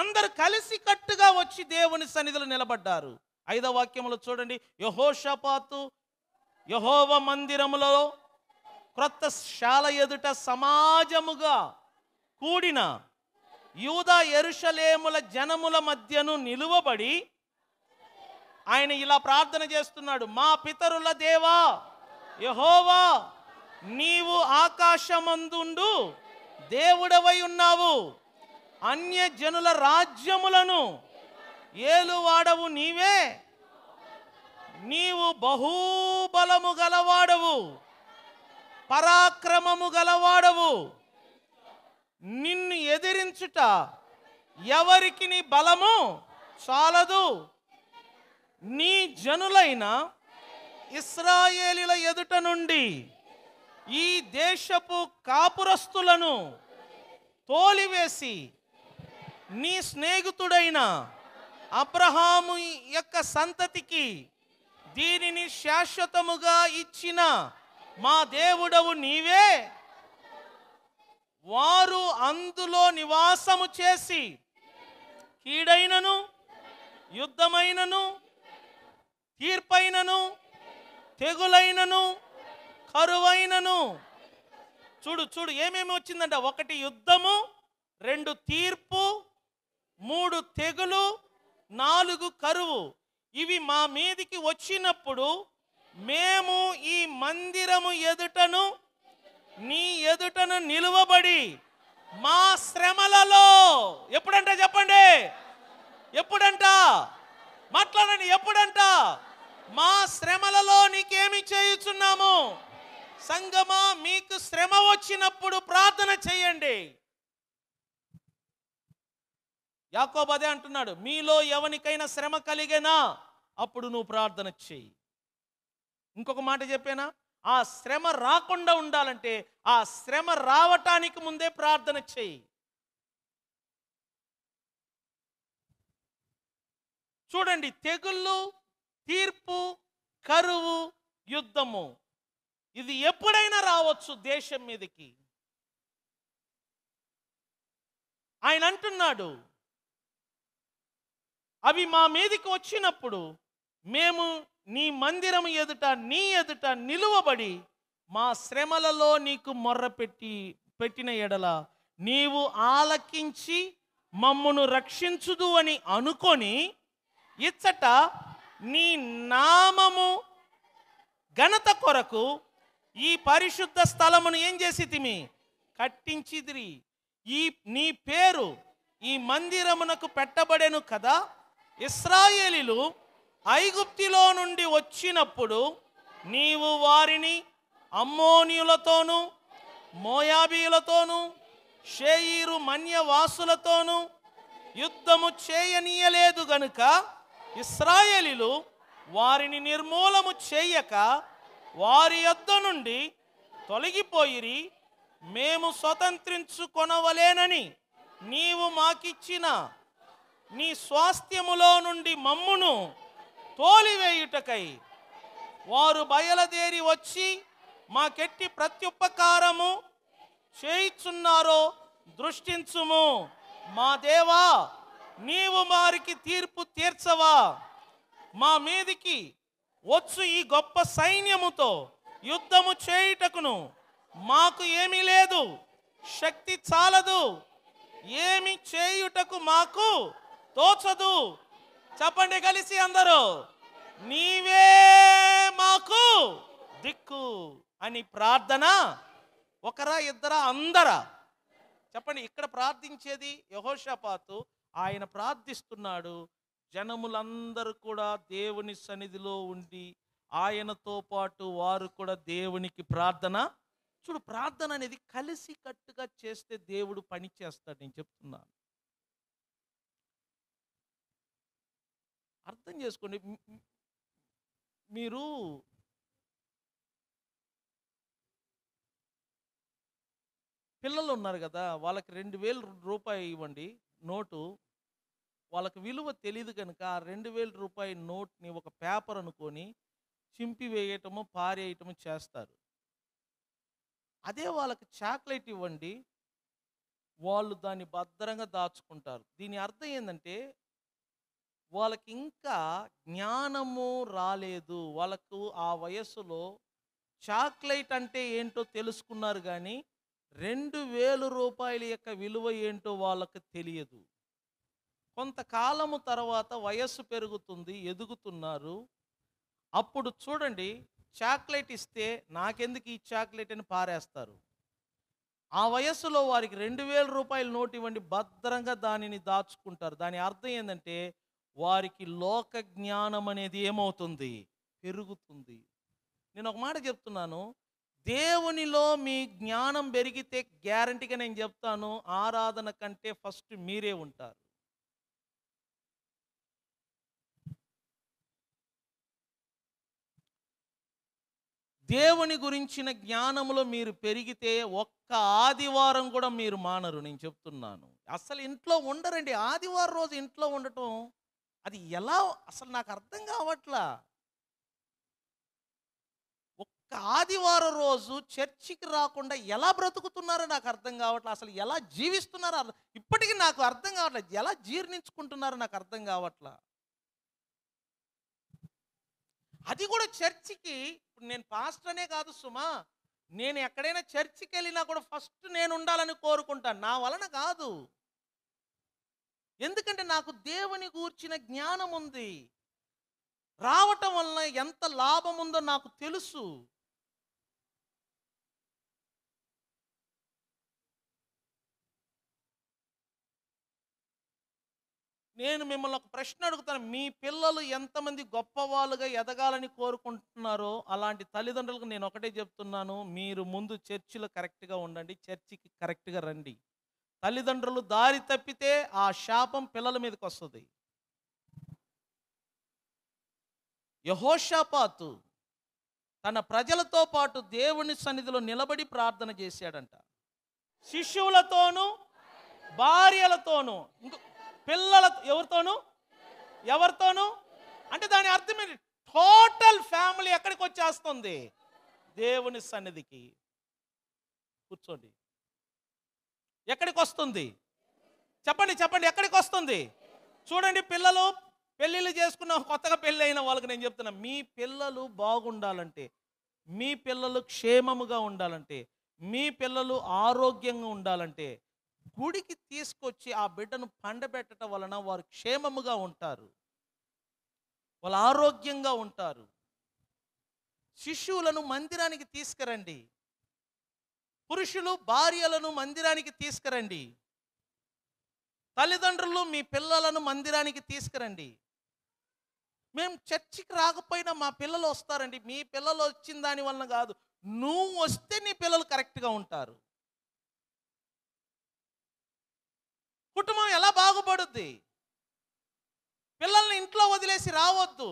అందరు కలిసి కట్టుగా వచ్చి దేవుని సన్నిధిలో నిలబడ్డారు ఐదో వాక్యంలో చూడండి యహోషపాతు యహోవ మందిరములో క్రొత్త శాల ఎదుట సమాజముగా కూడిన యూద ఎరుషలేముల జనముల మధ్యను నిలువబడి ఆయన ఇలా ప్రార్థన చేస్తున్నాడు మా పితరుల దేవా యహోవా నీవు ఆకాశమందుండు దేవుడవై ఉన్నావు అన్య జనుల రాజ్యములను ఏలువాడవు నీవే నీవు బహూబలము గలవాడవు పరాక్రమము గలవాడవు నిన్ను ఎదిరించుట ఎవరికి నీ బలము చాలదు నీ జనులైన ఇస్రాయేలీల ఎదుట నుండి ఈ దేశపు కాపురస్తులను తోలివేసి నీ స్నేహితుడైన అబ్రహాము యొక్క సంతతికి దీనిని శాశ్వతముగా ఇచ్చిన మా దేవుడవు నీవే వారు అందులో నివాసము చేసి కీడైనను యుద్ధమైనను తీర్పైనను తెగులైనను కరువైనను చూడు చూడు ఏమేమి వచ్చిందంట ఒకటి యుద్ధము రెండు తీర్పు మూడు తెగులు నాలుగు కరువు ఇవి మా మీదికి వచ్చినప్పుడు మేము ఈ మందిరము ఎదుటను నీ ఎదుటను నిలువబడి మా శ్రమలలో ఎప్పుడంట చెప్పండి ఎప్పుడంట మాట్లాడండి ఎప్పుడంట మా శ్రమలలో నీకేమి చేయుచున్నాము సంగమా మీకు శ్రమ వచ్చినప్పుడు ప్రార్థన చేయండి యాకోబ్ అదే అంటున్నాడు మీలో ఎవనికైనా శ్రమ కలిగేనా అప్పుడు నువ్వు ప్రార్థన చెయ్యి ఇంకొక మాట చెప్పానా ఆ శ్రమ రాకుండా ఉండాలంటే ఆ శ్రమ రావటానికి ముందే ప్రార్థన చేయి చూడండి తెగుళ్ళు తీర్పు కరువు యుద్ధము ఇది ఎప్పుడైనా రావచ్చు దేశం మీదకి ఆయన అంటున్నాడు అవి మా మీదకి వచ్చినప్పుడు మేము నీ మందిరం ఎదుట నీ ఎదుట నిలువబడి మా శ్రమలలో నీకు మొర్రపెట్టి పెట్టిన ఎడల నీవు ఆలకించి మమ్మును రక్షించుదు అని అనుకొని ఇచ్చట నీ నామము ఘనత కొరకు ఈ పరిశుద్ధ స్థలమును ఏం చేసి తిమి కట్టించిదిరి ఈ నీ పేరు ఈ మందిరమునకు పెట్టబడెను కదా ఇస్రాయేలీలు ఐగుప్తిలో నుండి వచ్చినప్పుడు నీవు వారిని అమ్మోనియులతోనూ మోయాబీలతోనూ షేయిరు మన్యవాసులతోనూ యుద్ధము చేయనీయలేదు గనుక ఇస్రాయేలీలు వారిని నిర్మూలము చేయక వారి యొద్ద నుండి తొలగిపోయిరి మేము స్వతంత్రించుకొనవలేనని నీవు మాకిచ్చిన నీ స్వాస్థ్యములో నుండి మమ్మును తోలివేయుటకై వారు బయలుదేరి వచ్చి మాకెట్టి ప్రత్యుపకారము చేయిచున్నారో దృష్టించుము మా దేవా నీవు వారికి తీర్పు తీర్చవా మా మీదికి వచ్చు ఈ గొప్ప సైన్యముతో యుద్ధము చేయుటకును మాకు ఏమీ లేదు శక్తి చాలదు ఏమి చేయుటకు మాకు తోచదు చెప్పండి కలిసి అందరూ నీవే మాకు దిక్కు అని ప్రార్థన ఒకరా ఇద్దరా అందరా చెప్పండి ఇక్కడ ప్రార్థించేది యహోషపాతు ఆయన ప్రార్థిస్తున్నాడు జనములందరూ కూడా దేవుని సన్నిధిలో ఉండి ఆయనతో పాటు వారు కూడా దేవునికి ప్రార్థన చూడు ప్రార్థన అనేది కలిసి కట్టుగా చేస్తే దేవుడు పని చేస్తాడు నేను చెప్తున్నాను అర్థం చేసుకోండి మీరు పిల్లలు ఉన్నారు కదా వాళ్ళకి రెండు వేల రూపాయి ఇవ్వండి నోటు వాళ్ళకి విలువ తెలియదు కనుక ఆ రెండు వేల రూపాయి నోట్ని ఒక పేపర్ అనుకొని చింపివేయటము పారేయటము చేస్తారు అదే వాళ్ళకి చాక్లెట్ ఇవ్వండి వాళ్ళు దాన్ని భద్రంగా దాచుకుంటారు దీని అర్థం ఏంటంటే వాళ్ళకి ఇంకా జ్ఞానము రాలేదు వాళ్ళకు ఆ వయస్సులో చాక్లెట్ అంటే ఏంటో తెలుసుకున్నారు కానీ రెండు వేలు రూపాయల యొక్క విలువ ఏంటో వాళ్ళకు తెలియదు కొంతకాలము తర్వాత వయస్సు పెరుగుతుంది ఎదుగుతున్నారు అప్పుడు చూడండి చాక్లెట్ ఇస్తే నాకెందుకు ఈ చాక్లెట్ అని పారేస్తారు ఆ వయస్సులో వారికి రెండు వేల రూపాయల నోటు ఇవ్వండి భద్రంగా దానిని దాచుకుంటారు దాని అర్థం ఏంటంటే వారికి లోక జ్ఞానం అనేది ఏమవుతుంది పెరుగుతుంది నేను ఒక మాట చెప్తున్నాను దేవునిలో మీ జ్ఞానం పెరిగితే గ్యారంటీగా నేను చెప్తాను ఆరాధన కంటే ఫస్ట్ మీరే ఉంటారు దేవుని గురించిన జ్ఞానంలో మీరు పెరిగితే ఒక్క ఆదివారం కూడా మీరు మానరు నేను చెప్తున్నాను అసలు ఇంట్లో ఉండరండి ఆదివారం రోజు ఇంట్లో ఉండటం అది ఎలా అసలు నాకు అర్థం కావట్లా ఒక్క ఆదివారం రోజు చర్చికి రాకుండా ఎలా బ్రతుకుతున్నారో నాకు అర్థం కావట్లేదు అసలు ఎలా జీవిస్తున్నారో ఇప్పటికీ నాకు అర్థం కావట్లేదు ఎలా జీర్ణించుకుంటున్నారో నాకు అర్థం కావట్లా అది కూడా చర్చికి ఇప్పుడు నేను పాస్టర్నే కాదు సుమా నేను ఎక్కడైనా చర్చికి వెళ్ళినా కూడా ఫస్ట్ నేను ఉండాలని కోరుకుంటాను నా వలన కాదు ఎందుకంటే నాకు దేవుని గూర్చిన జ్ఞానం ఉంది రావటం వల్ల ఎంత లాభం ఉందో నాకు తెలుసు నేను మిమ్మల్ని ఒక ప్రశ్న అడుగుతాను మీ పిల్లలు ఎంతమంది గొప్పవాళ్ళుగా ఎదగాలని కోరుకుంటున్నారో అలాంటి తల్లిదండ్రులకు నేను ఒకటే చెప్తున్నాను మీరు ముందు చర్చిలో కరెక్ట్గా ఉండండి చర్చికి కరెక్ట్గా రండి తల్లిదండ్రులు దారి తప్పితే ఆ శాపం పిల్లల మీదకి వస్తుంది యహోషాపాతు తన ప్రజలతో పాటు దేవుని సన్నిధిలో నిలబడి ప్రార్థన చేశాడంట శిష్యులతోనూ భార్యలతోనూ పిల్లల ఎవరితోనూ ఎవరితోనూ అంటే దాని అర్థం ఏంటి టోటల్ ఫ్యామిలీ ఎక్కడికి వచ్చేస్తుంది దేవుని సన్నిధికి కూర్చోండి ఎక్కడికి వస్తుంది చెప్పండి చెప్పండి ఎక్కడికి వస్తుంది చూడండి పిల్లలు పెళ్ళిళ్ళు చేసుకున్న కొత్తగా పెళ్ళి అయిన వాళ్ళకి నేను చెప్తున్నా మీ పిల్లలు బాగుండాలంటే మీ పిల్లలు క్షేమముగా ఉండాలంటే మీ పిల్లలు ఆరోగ్యంగా ఉండాలంటే గుడికి తీసుకొచ్చి ఆ బిడ్డను పండబెట్టడం వలన వారు క్షేమముగా ఉంటారు వాళ్ళు ఆరోగ్యంగా ఉంటారు శిష్యులను మందిరానికి తీసుకురండి పురుషులు భార్యలను మందిరానికి తీసుకురండి తల్లిదండ్రులు మీ పిల్లలను మందిరానికి తీసుకురండి మేము చర్చికి రాకపోయినా మా పిల్లలు వస్తారండి మీ పిల్లలు వచ్చిన దాని వలన కాదు నువ్వు వస్తే నీ పిల్లలు కరెక్ట్గా ఉంటారు కుటుంబం ఎలా బాగుపడుద్ది పిల్లల్ని ఇంట్లో వదిలేసి రావద్దు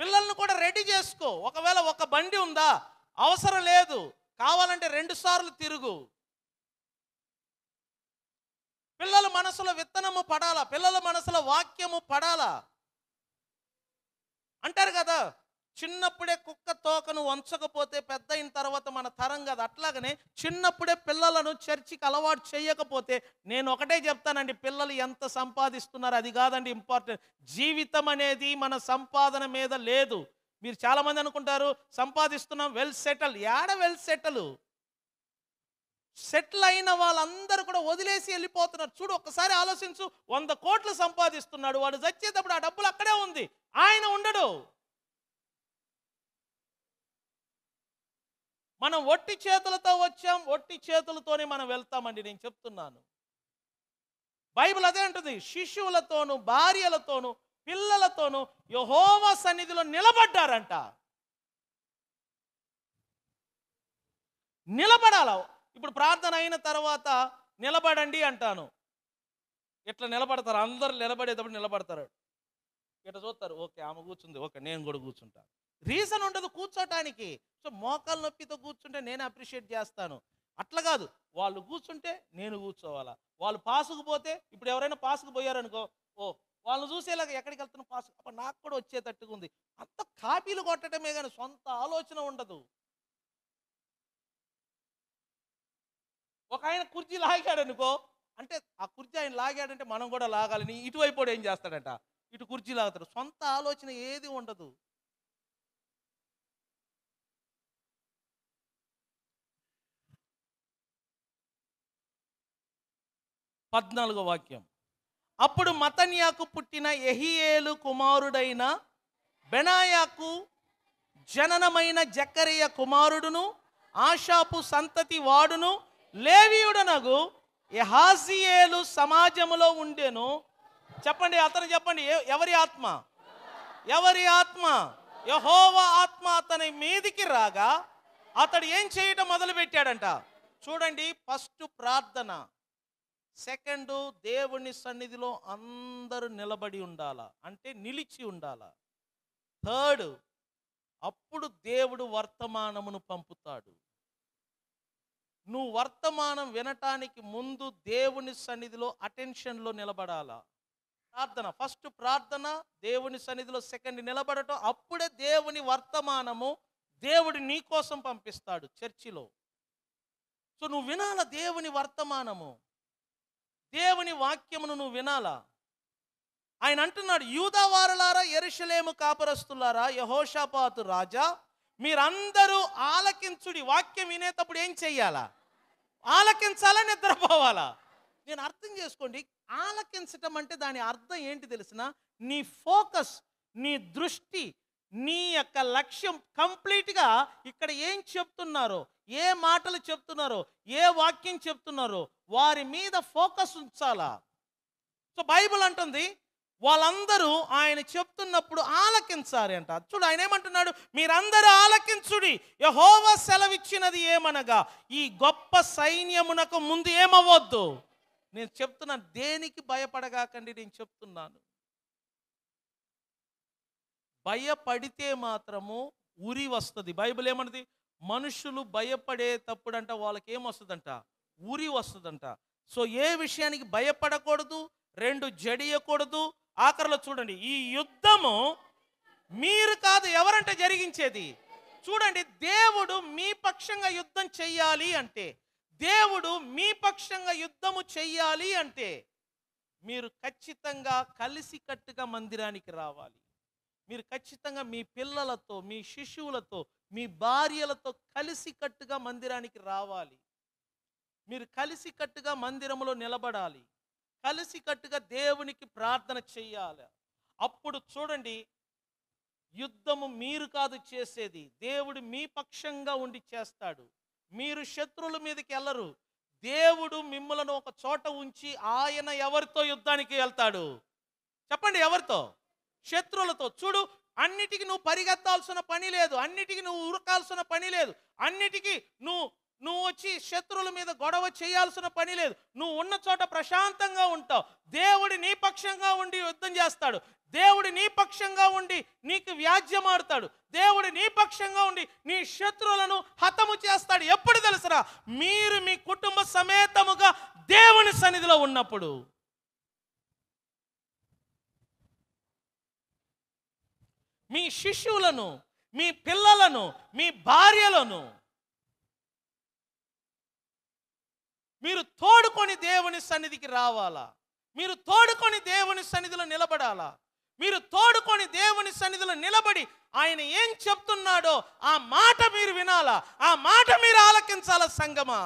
పిల్లల్ని కూడా రెడీ చేసుకో ఒకవేళ ఒక బండి ఉందా అవసరం లేదు కావాలంటే రెండు సార్లు తిరుగు పిల్లల మనసులో విత్తనము పడాలా పిల్లల మనసులో వాక్యము పడాలా అంటారు కదా చిన్నప్పుడే కుక్క తోకను వంచకపోతే పెద్ద అయిన తర్వాత మన తరం కదా అట్లాగనే చిన్నప్పుడే పిల్లలను చర్చికి అలవాటు చేయకపోతే నేను ఒకటే చెప్తానండి పిల్లలు ఎంత సంపాదిస్తున్నారు అది కాదండి ఇంపార్టెంట్ జీవితం అనేది మన సంపాదన మీద లేదు మీరు చాలామంది అనుకుంటారు సంపాదిస్తున్నాం వెల్ సెటిల్ యాడ వెల్ సెటిల్ సెటిల్ అయిన వాళ్ళందరూ కూడా వదిలేసి వెళ్ళిపోతున్నారు చూడు ఒక్కసారి ఆలోచించు వంద కోట్లు సంపాదిస్తున్నాడు వాడు చచ్చేటప్పుడు ఆ డబ్బులు అక్కడే ఉంది ఆయన ఉండడు మనం ఒట్టి చేతులతో వచ్చాం ఒట్టి చేతులతోనే మనం వెళ్తామండి నేను చెప్తున్నాను బైబిల్ అదే అంటుంది శిశువులతోనూ భార్యలతోనూ పిల్లలతోనూ యహోవ సన్నిధిలో నిలబడ్డారంట నిలబడాల ఇప్పుడు ప్రార్థన అయిన తర్వాత నిలబడండి అంటాను ఇట్లా నిలబడతారు అందరు నిలబడేటప్పుడు నిలబడతారు ఇట్లా చూస్తారు ఓకే ఆమె కూర్చుంది ఓకే నేను కూడా కూర్చుంటాను రీజన్ ఉండదు కూర్చోటానికి సో మోకాలు నొప్పితో కూర్చుంటే నేను అప్రిషియేట్ చేస్తాను అట్లా కాదు వాళ్ళు కూర్చుంటే నేను కూర్చోవాలా వాళ్ళు పాసుకు పోతే ఇప్పుడు ఎవరైనా పాసుకు పోయారనుకో ఓ వాళ్ళని చూసేలాగా ఎక్కడికి వెళ్తున్న పాస్ అప్పుడు నాకు కూడా వచ్చేటట్టుగా ఉంది అంత కాపీలు కొట్టడమే కానీ సొంత ఆలోచన ఉండదు ఒక ఆయన కుర్చీ లాగాడు అనుకో అంటే ఆ కుర్చీ ఆయన లాగాడంటే మనం కూడా లాగాలని ఇటువైపు ఏం చేస్తాడంట ఇటు కుర్చీ లాగుతాడు సొంత ఆలోచన ఏది ఉండదు పద్నాలుగో వాక్యం అప్పుడు మతన్యాకు పుట్టిన ఎహియేలు కుమారుడైన బెనాయాకు జననమైన జక్కరయ్య కుమారుడును ఆషాపు సంతతి వాడును లేవియుడనగు యహాజియేలు సమాజములో ఉండెను చెప్పండి అతను చెప్పండి ఎవరి ఆత్మ ఎవరి ఆత్మ యహోవ ఆత్మ అతని మీదికి రాగా అతడు ఏం చేయటం మొదలుపెట్టాడంట చూడండి ఫస్ట్ ప్రార్థన సెకండ్ దేవుని సన్నిధిలో అందరూ నిలబడి ఉండాల అంటే నిలిచి ఉండాల థర్డ్ అప్పుడు దేవుడు వర్తమానమును పంపుతాడు నువ్వు వర్తమానం వినటానికి ముందు దేవుని సన్నిధిలో అటెన్షన్లో నిలబడాలా ప్రార్థన ఫస్ట్ ప్రార్థన దేవుని సన్నిధిలో సెకండ్ నిలబడటం అప్పుడే దేవుని వర్తమానము దేవుడు నీ కోసం పంపిస్తాడు చర్చిలో సో నువ్వు వినాల దేవుని వర్తమానము దేవుని వాక్యమును నువ్వు వినాలా ఆయన అంటున్నాడు యూదవారులారా ఎరుషలేము కాపరస్తులారా యహోషాపాతు రాజా మీరందరూ ఆలకించుడి వాక్యం వినేటప్పుడు ఏం చెయ్యాలా ఆలకించాలా నిద్రపోవాలా నేను అర్థం చేసుకోండి ఆలకించటం అంటే దాని అర్థం ఏంటి తెలిసిన నీ ఫోకస్ నీ దృష్టి నీ యొక్క లక్ష్యం కంప్లీట్గా ఇక్కడ ఏం చెప్తున్నారో ఏ మాటలు చెప్తున్నారో ఏ వాక్యం చెప్తున్నారో వారి మీద ఫోకస్ ఉంచాలా సో బైబిల్ అంటుంది వాళ్ళందరూ ఆయన చెప్తున్నప్పుడు ఆలకించాలి అంట చూడు ఆయన ఏమంటున్నాడు మీరందరూ ఆలకించుడి యహోవ సెలవిచ్చినది ఏమనగా ఈ గొప్ప సైన్యమునకు ముందు ఏమవ్వద్దు నేను చెప్తున్నా దేనికి భయపడగాకండి నేను చెప్తున్నాను భయపడితే మాత్రము ఉరి వస్తుంది బైబుల్ ఏమన్నది మనుషులు భయపడే తప్పుడంట వాళ్ళకి ఏమొస్తుందంట ఉరి వస్తుందంట సో ఏ విషయానికి భయపడకూడదు రెండు జడియకూడదు ఆఖరిలో చూడండి ఈ యుద్ధము మీరు కాదు ఎవరంటే జరిగించేది చూడండి దేవుడు మీ పక్షంగా యుద్ధం చెయ్యాలి అంటే దేవుడు మీ పక్షంగా యుద్ధము చెయ్యాలి అంటే మీరు ఖచ్చితంగా కలిసికట్టుగా మందిరానికి రావాలి మీరు ఖచ్చితంగా మీ పిల్లలతో మీ శిశువులతో మీ భార్యలతో కలిసి కట్టుగా మందిరానికి రావాలి మీరు కలిసి కట్టుగా మందిరంలో నిలబడాలి కలిసి కట్టుగా దేవునికి ప్రార్థన చేయాలి అప్పుడు చూడండి యుద్ధము మీరు కాదు చేసేది దేవుడు మీ పక్షంగా ఉండి చేస్తాడు మీరు శత్రువుల మీదకి వెళ్ళరు దేవుడు మిమ్మలను ఒక చోట ఉంచి ఆయన ఎవరితో యుద్ధానికి వెళ్తాడు చెప్పండి ఎవరితో శత్రువులతో చూడు అన్నిటికీ నువ్వు పరిగెత్తాల్సిన పని లేదు అన్నిటికీ నువ్వు ఉరకాల్సిన పని లేదు అన్నిటికీ నువ్వు నువ్వు వచ్చి శత్రువుల మీద గొడవ చేయాల్సిన పని లేదు నువ్వు ఉన్న చోట ప్రశాంతంగా ఉంటావు దేవుడి నీ పక్షంగా ఉండి యుద్ధం చేస్తాడు దేవుడి నీ పక్షంగా ఉండి నీకు వ్యాజ్యమాడతాడు దేవుడి నీ పక్షంగా ఉండి నీ శత్రువులను హతము చేస్తాడు ఎప్పుడు తెలుసరా మీరు మీ కుటుంబ సమేతముగా దేవుని సన్నిధిలో ఉన్నప్పుడు మీ శిష్యులను మీ పిల్లలను మీ భార్యలను మీరు తోడుకొని దేవుని సన్నిధికి రావాలా మీరు తోడుకొని దేవుని సన్నిధిలో నిలబడాలా మీరు తోడుకొని దేవుని సన్నిధిలో నిలబడి ఆయన ఏం చెప్తున్నాడో ఆ మాట మీరు వినాలా ఆ మాట మీరు ఆలకించాలా సంగమా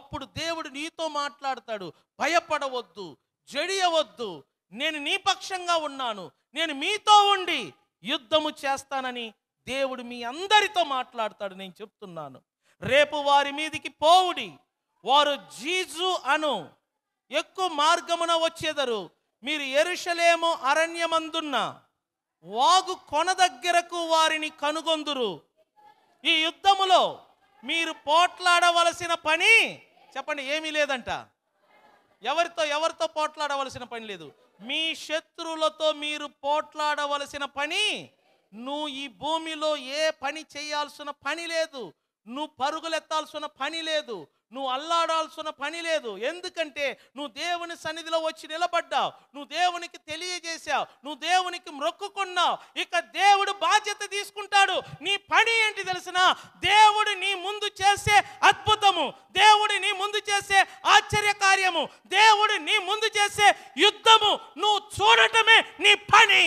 అప్పుడు దేవుడు నీతో మాట్లాడతాడు భయపడవద్దు జడియవద్దు నేను నీ పక్షంగా ఉన్నాను నేను మీతో ఉండి యుద్ధము చేస్తానని దేవుడు మీ అందరితో మాట్లాడతాడు నేను చెప్తున్నాను రేపు వారి మీదికి పోవుడి వారు జీజు అను ఎక్కువ మార్గమున వచ్చేదరు మీరు ఎరుషలేము అరణ్యమందున్న వాగు కొన దగ్గరకు వారిని కనుగొందురు ఈ యుద్ధములో మీరు పోట్లాడవలసిన పని చెప్పండి ఏమీ లేదంట ఎవరితో ఎవరితో పోట్లాడవలసిన పని లేదు మీ శత్రులతో మీరు పోట్లాడవలసిన పని నువ్వు ఈ భూమిలో ఏ పని చేయాల్సిన పని లేదు నువ్వు పరుగులెత్తాల్సిన పని లేదు నువ్వు అల్లాడాల్సిన పని లేదు ఎందుకంటే నువ్వు దేవుని సన్నిధిలో వచ్చి నిలబడ్డావు నువ్వు దేవునికి తెలియజేశావు నువ్వు దేవునికి మొక్కుకున్నావు ఇక దేవుడు బాధ్యత తీసుకుంటాడు నీ పని ఏంటి తెలిసిన దేవుడు నీ ముందు చేసే అద్భుతము దేవుడు నీ ముందు చేసే ఆశ్చర్య కార్యము దేవుడు నీ ముందు చేసే యుద్ధము నువ్వు చూడటమే నీ పని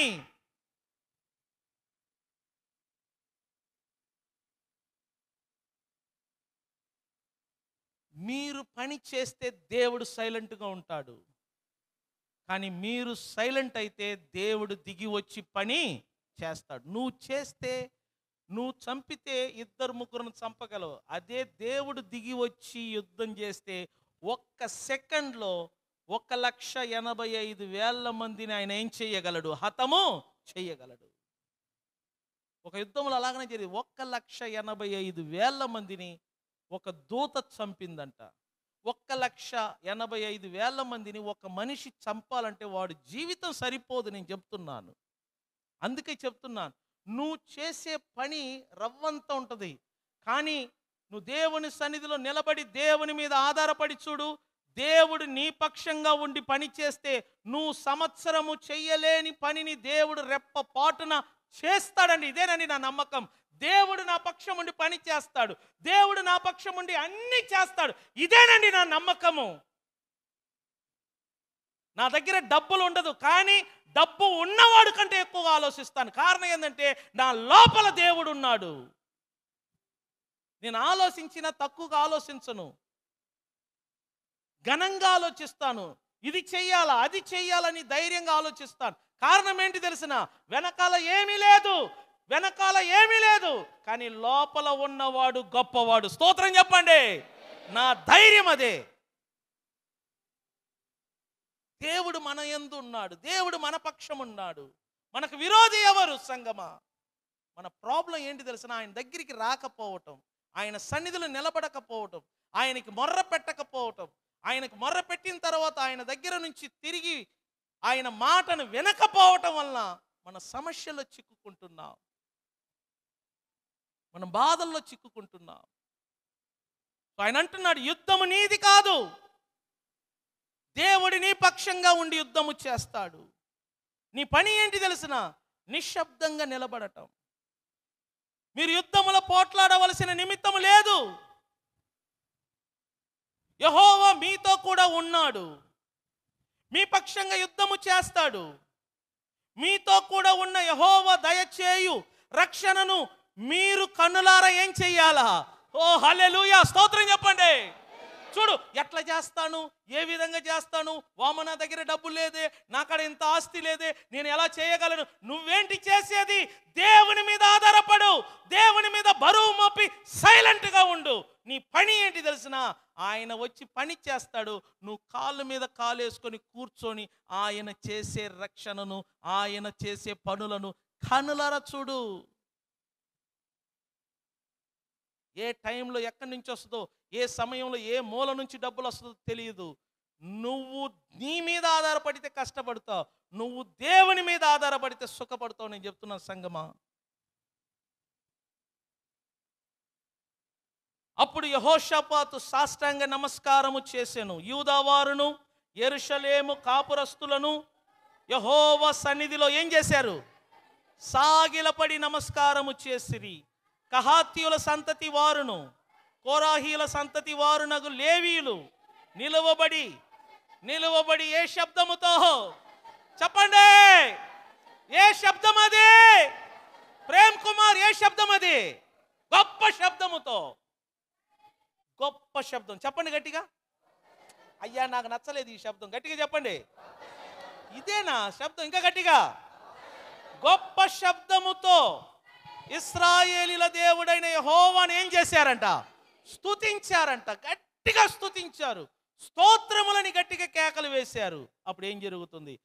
మీరు పని చేస్తే దేవుడు సైలెంట్గా ఉంటాడు కానీ మీరు సైలెంట్ అయితే దేవుడు దిగి వచ్చి పని చేస్తాడు నువ్వు చేస్తే నువ్వు చంపితే ఇద్దరు ముగ్గురును చంపగలవు అదే దేవుడు దిగి వచ్చి యుద్ధం చేస్తే ఒక్క సెకండ్లో ఒక లక్ష ఎనభై ఐదు వేల మందిని ఆయన ఏం చేయగలడు హతము చేయగలడు ఒక యుద్ధంలో అలాగనే జరిగింది ఒక్క లక్ష ఎనభై ఐదు వేల మందిని ఒక దూత చంపిందంట ఒక్క లక్ష ఎనభై ఐదు వేల మందిని ఒక మనిషి చంపాలంటే వాడు జీవితం సరిపోదు నేను చెప్తున్నాను అందుకే చెప్తున్నాను నువ్వు చేసే పని రవ్వంత ఉంటుంది కానీ నువ్వు దేవుని సన్నిధిలో నిలబడి దేవుని మీద ఆధారపడి చూడు దేవుడు నీ పక్షంగా ఉండి పని చేస్తే నువ్వు సంవత్సరము చెయ్యలేని పనిని దేవుడు రెప్ప పాటున చేస్తాడండి ఇదేనండి నా నమ్మకం దేవుడు నా పక్షం ఉండి పని చేస్తాడు దేవుడు నా పక్షం ఉండి అన్నీ చేస్తాడు ఇదేనండి నా నమ్మకము నా దగ్గర డబ్బులు ఉండదు కానీ డబ్బు ఉన్నవాడు కంటే ఎక్కువగా ఆలోచిస్తాను కారణం ఏంటంటే నా లోపల దేవుడు ఉన్నాడు నేను ఆలోచించిన తక్కువగా ఆలోచించను ఘనంగా ఆలోచిస్తాను ఇది చెయ్యాలా అది చెయ్యాలని ధైర్యంగా ఆలోచిస్తాను కారణం ఏంటి తెలిసిన వెనకాల ఏమీ లేదు వెనకాల ఏమీ లేదు కానీ లోపల ఉన్నవాడు గొప్పవాడు స్తోత్రం చెప్పండి నా ధైర్యం అదే దేవుడు మన ఎందు ఉన్నాడు దేవుడు మన పక్షం ఉన్నాడు మనకు విరోధి ఎవరు సంగమా మన ప్రాబ్లం ఏంటి తెలిసిన ఆయన దగ్గరికి రాకపోవటం ఆయన సన్నిధిలో నిలబడకపోవటం ఆయనకి మొర్ర పెట్టకపోవటం ఆయనకు మొర్ర పెట్టిన తర్వాత ఆయన దగ్గర నుంచి తిరిగి ఆయన మాటను వినకపోవటం వలన మన సమస్యలో చిక్కుకుంటున్నాం మన బాధల్లో చిక్కుకుంటున్నాం ఆయన అంటున్నాడు యుద్ధము నీది కాదు దేవుడి నీ పక్షంగా ఉండి యుద్ధము చేస్తాడు నీ పని ఏంటి తెలిసిన నిశ్శబ్దంగా నిలబడటం మీరు యుద్ధములో పోట్లాడవలసిన నిమిత్తం లేదు యహోవ మీతో కూడా ఉన్నాడు మీ పక్షంగా యుద్ధము చేస్తాడు మీతో కూడా ఉన్న యహోవ దయచేయు రక్షణను మీరు కన్నులారా ఏం చెయ్యాలా ఓ హలెలుయా స్తోత్రం చెప్పండి చూడు ఎట్లా చేస్తాను ఏ విధంగా చేస్తాను వామన దగ్గర డబ్బు లేదే నాకాడ ఇంత ఆస్తి లేదే నేను ఎలా చేయగలను నువ్వేంటి చేసేది దేవుని మీద ఆధారపడు దేవుని మీద బరువు మోపి సైలెంట్గా ఉండు నీ పని ఏంటి తెలిసిన ఆయన వచ్చి పని చేస్తాడు నువ్వు కాళ్ళు మీద కాలు వేసుకొని కూర్చొని ఆయన చేసే రక్షణను ఆయన చేసే పనులను కనులరా చూడు ఏ టైంలో ఎక్కడి నుంచి వస్తుందో ఏ సమయంలో ఏ మూల నుంచి డబ్బులు వస్తుందో తెలియదు నువ్వు నీ మీద ఆధారపడితే కష్టపడతావు నువ్వు దేవుని మీద ఆధారపడితే సుఖపడతావు నేను చెప్తున్నాను సంగమా అప్పుడు యహోషపాతు సాష్టాంగ నమస్కారము చేశాను యూదావారును ఎరుషలేము కాపురస్తులను యహోవ సన్నిధిలో ఏం చేశారు సాగిలపడి నమస్కారము చేసిరి కహాతీయుల సంతతి వారును కోరాహీల సంతతి వారు నగు లేవీలు నిలువబడి నిలువబడి ఏ శబ్దముతో చెప్పండి ఏ శబ్దం అది ప్రేమ్ కుమార్ ఏ శబ్దం అది గొప్ప శబ్దముతో గొప్ప శబ్దం చెప్పండి గట్టిగా అయ్యా నాకు నచ్చలేదు ఈ శబ్దం గట్టిగా చెప్పండి ఇదేనా శబ్దం ఇంకా గట్టిగా గొప్ప శబ్దముతో ఇస్రాయేలీల దేవుడైన హోవాని ఏం చేశారంట స్తుతించారంట గట్టిగా స్తుతించారు స్తోత్రములని గట్టిగా కేకలు వేశారు అప్పుడు ఏం జరుగుతుంది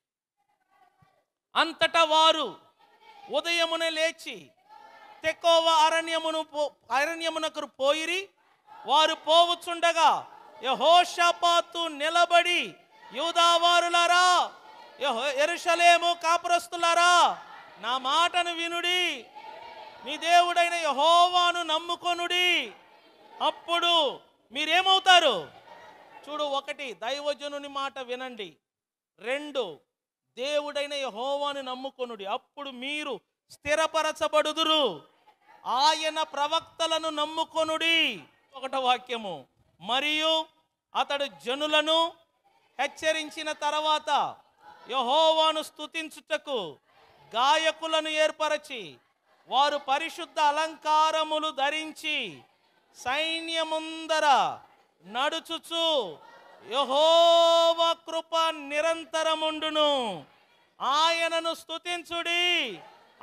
అంతటా వారు ఉదయమునే లేచి తెకోవ అరణ్యమును అరణ్యమునకు పోయిరి వారు పోవచ్చుండగా యహోషపాతు నిలబడి యూదావారులారా ఎరుషలేము కాపురస్తులారా నా మాటను వినుడి నీ దేవుడైన యహోవాను నమ్ముకొనుడి అప్పుడు మీరేమవుతారు చూడు ఒకటి దైవజనుని మాట వినండి రెండు దేవుడైన హోవాని నమ్ముకొనుడి అప్పుడు మీరు స్థిరపరచబడుదురు ఆయన ప్రవక్తలను నమ్ముకొనుడి ఒకట వాక్యము మరియు అతడు జనులను హెచ్చరించిన తర్వాత యహోవాను స్థుతించుటకు గాయకులను ఏర్పరచి వారు పరిశుద్ధ అలంకారములు ధరించి సైన్యముందర నడుచుచు యహోవ కృప నిరంతరముండును ఆయనను స్తుతించుడి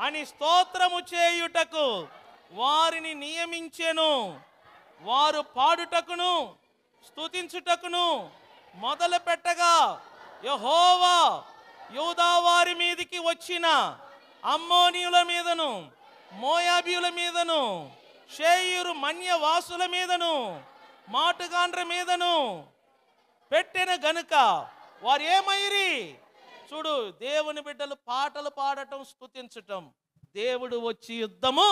అని స్తోత్రము చేయుటకు వారిని నియమించెను వారు పాడుటకును స్థుతించుటకును మొదలు పెట్టగా యహోవా యూదావారి మీదికి వచ్చిన అమ్మోనియుల మీదను మోయాబీల మీదను షేయూరు మన్యవాసుల మీదను మాటుగాండ్ర మీదను పెట్టిన గనుక వారు ఏమైరి చూడు దేవుని బిడ్డలు పాటలు పాడటం స్థుతించటం దేవుడు వచ్చి యుద్ధము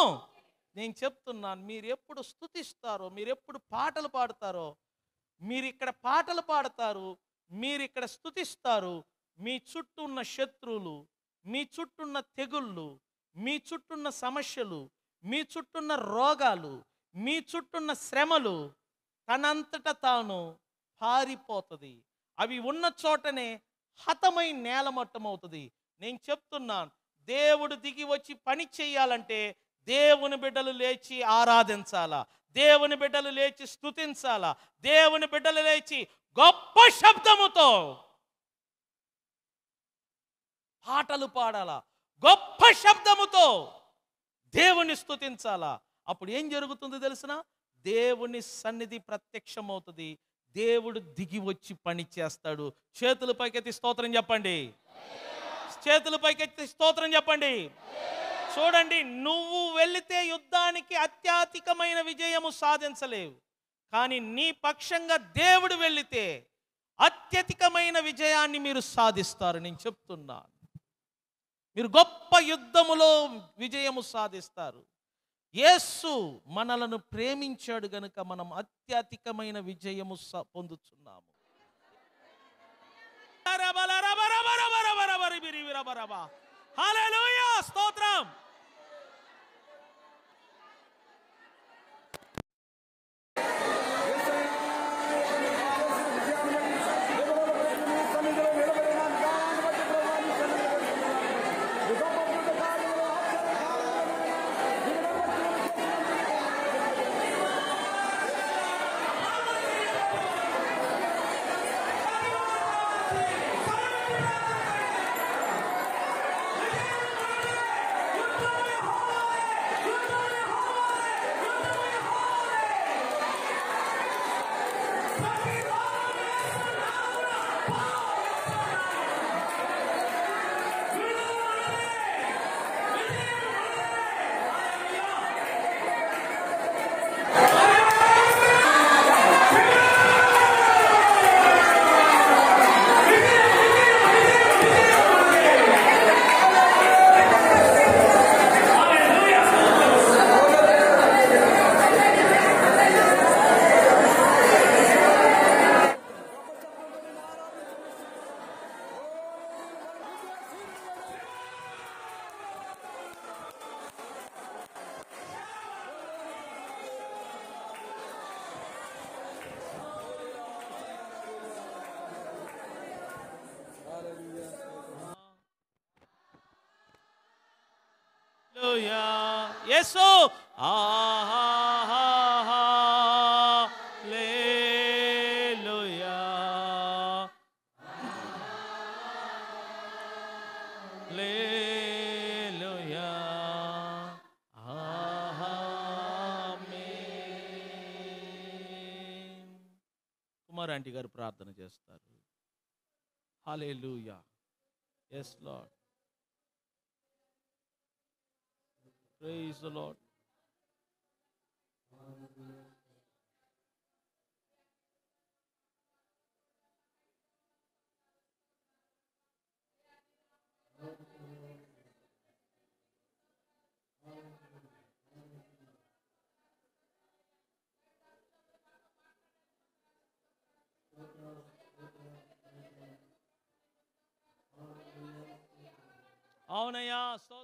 నేను చెప్తున్నాను మీరు ఎప్పుడు స్థుతిస్తారో మీరు ఎప్పుడు పాటలు పాడతారో మీరు ఇక్కడ పాటలు పాడతారు మీరు ఇక్కడ స్థుతిస్తారు మీ చుట్టూ ఉన్న శత్రువులు మీ ఉన్న తెగుళ్ళు మీ ఉన్న సమస్యలు మీ చుట్టున్న రోగాలు మీ చుట్టున్న శ్రమలు తనంతట తాను పారిపోతుంది అవి ఉన్న చోటనే హతమై నేలమట్టమవుతుంది నేను చెప్తున్నాను దేవుడు దిగి వచ్చి పని చేయాలంటే దేవుని బిడ్డలు లేచి ఆరాధించాలా దేవుని బిడ్డలు లేచి స్థుతించాలా దేవుని బిడ్డలు లేచి గొప్ప శబ్దముతో పాటలు పాడాలా గొప్ప శబ్దముతో దేవుణ్ణి స్థుతించాలా అప్పుడు ఏం జరుగుతుందో తెలిసిన దేవుని సన్నిధి ప్రత్యక్షమవుతుంది దేవుడు దిగి వచ్చి పని చేస్తాడు చేతుల పైకెత్తి స్తోత్రం చెప్పండి చేతుల పైకెత్తి స్తోత్రం చెప్పండి చూడండి నువ్వు వెళితే యుద్ధానికి అత్యాధికమైన విజయము సాధించలేవు కానీ నీ పక్షంగా దేవుడు వెళితే అత్యధికమైన విజయాన్ని మీరు సాధిస్తారు నేను చెప్తున్నాను మీరు గొప్ప యుద్ధములో విజయము సాధిస్తారు యేసు మనలను ప్రేమించాడు గనుక మనం అత్యధికమైన విజయము పొందుతున్నాము స్తోత్రం Hallelujah. Yes, Lord. नया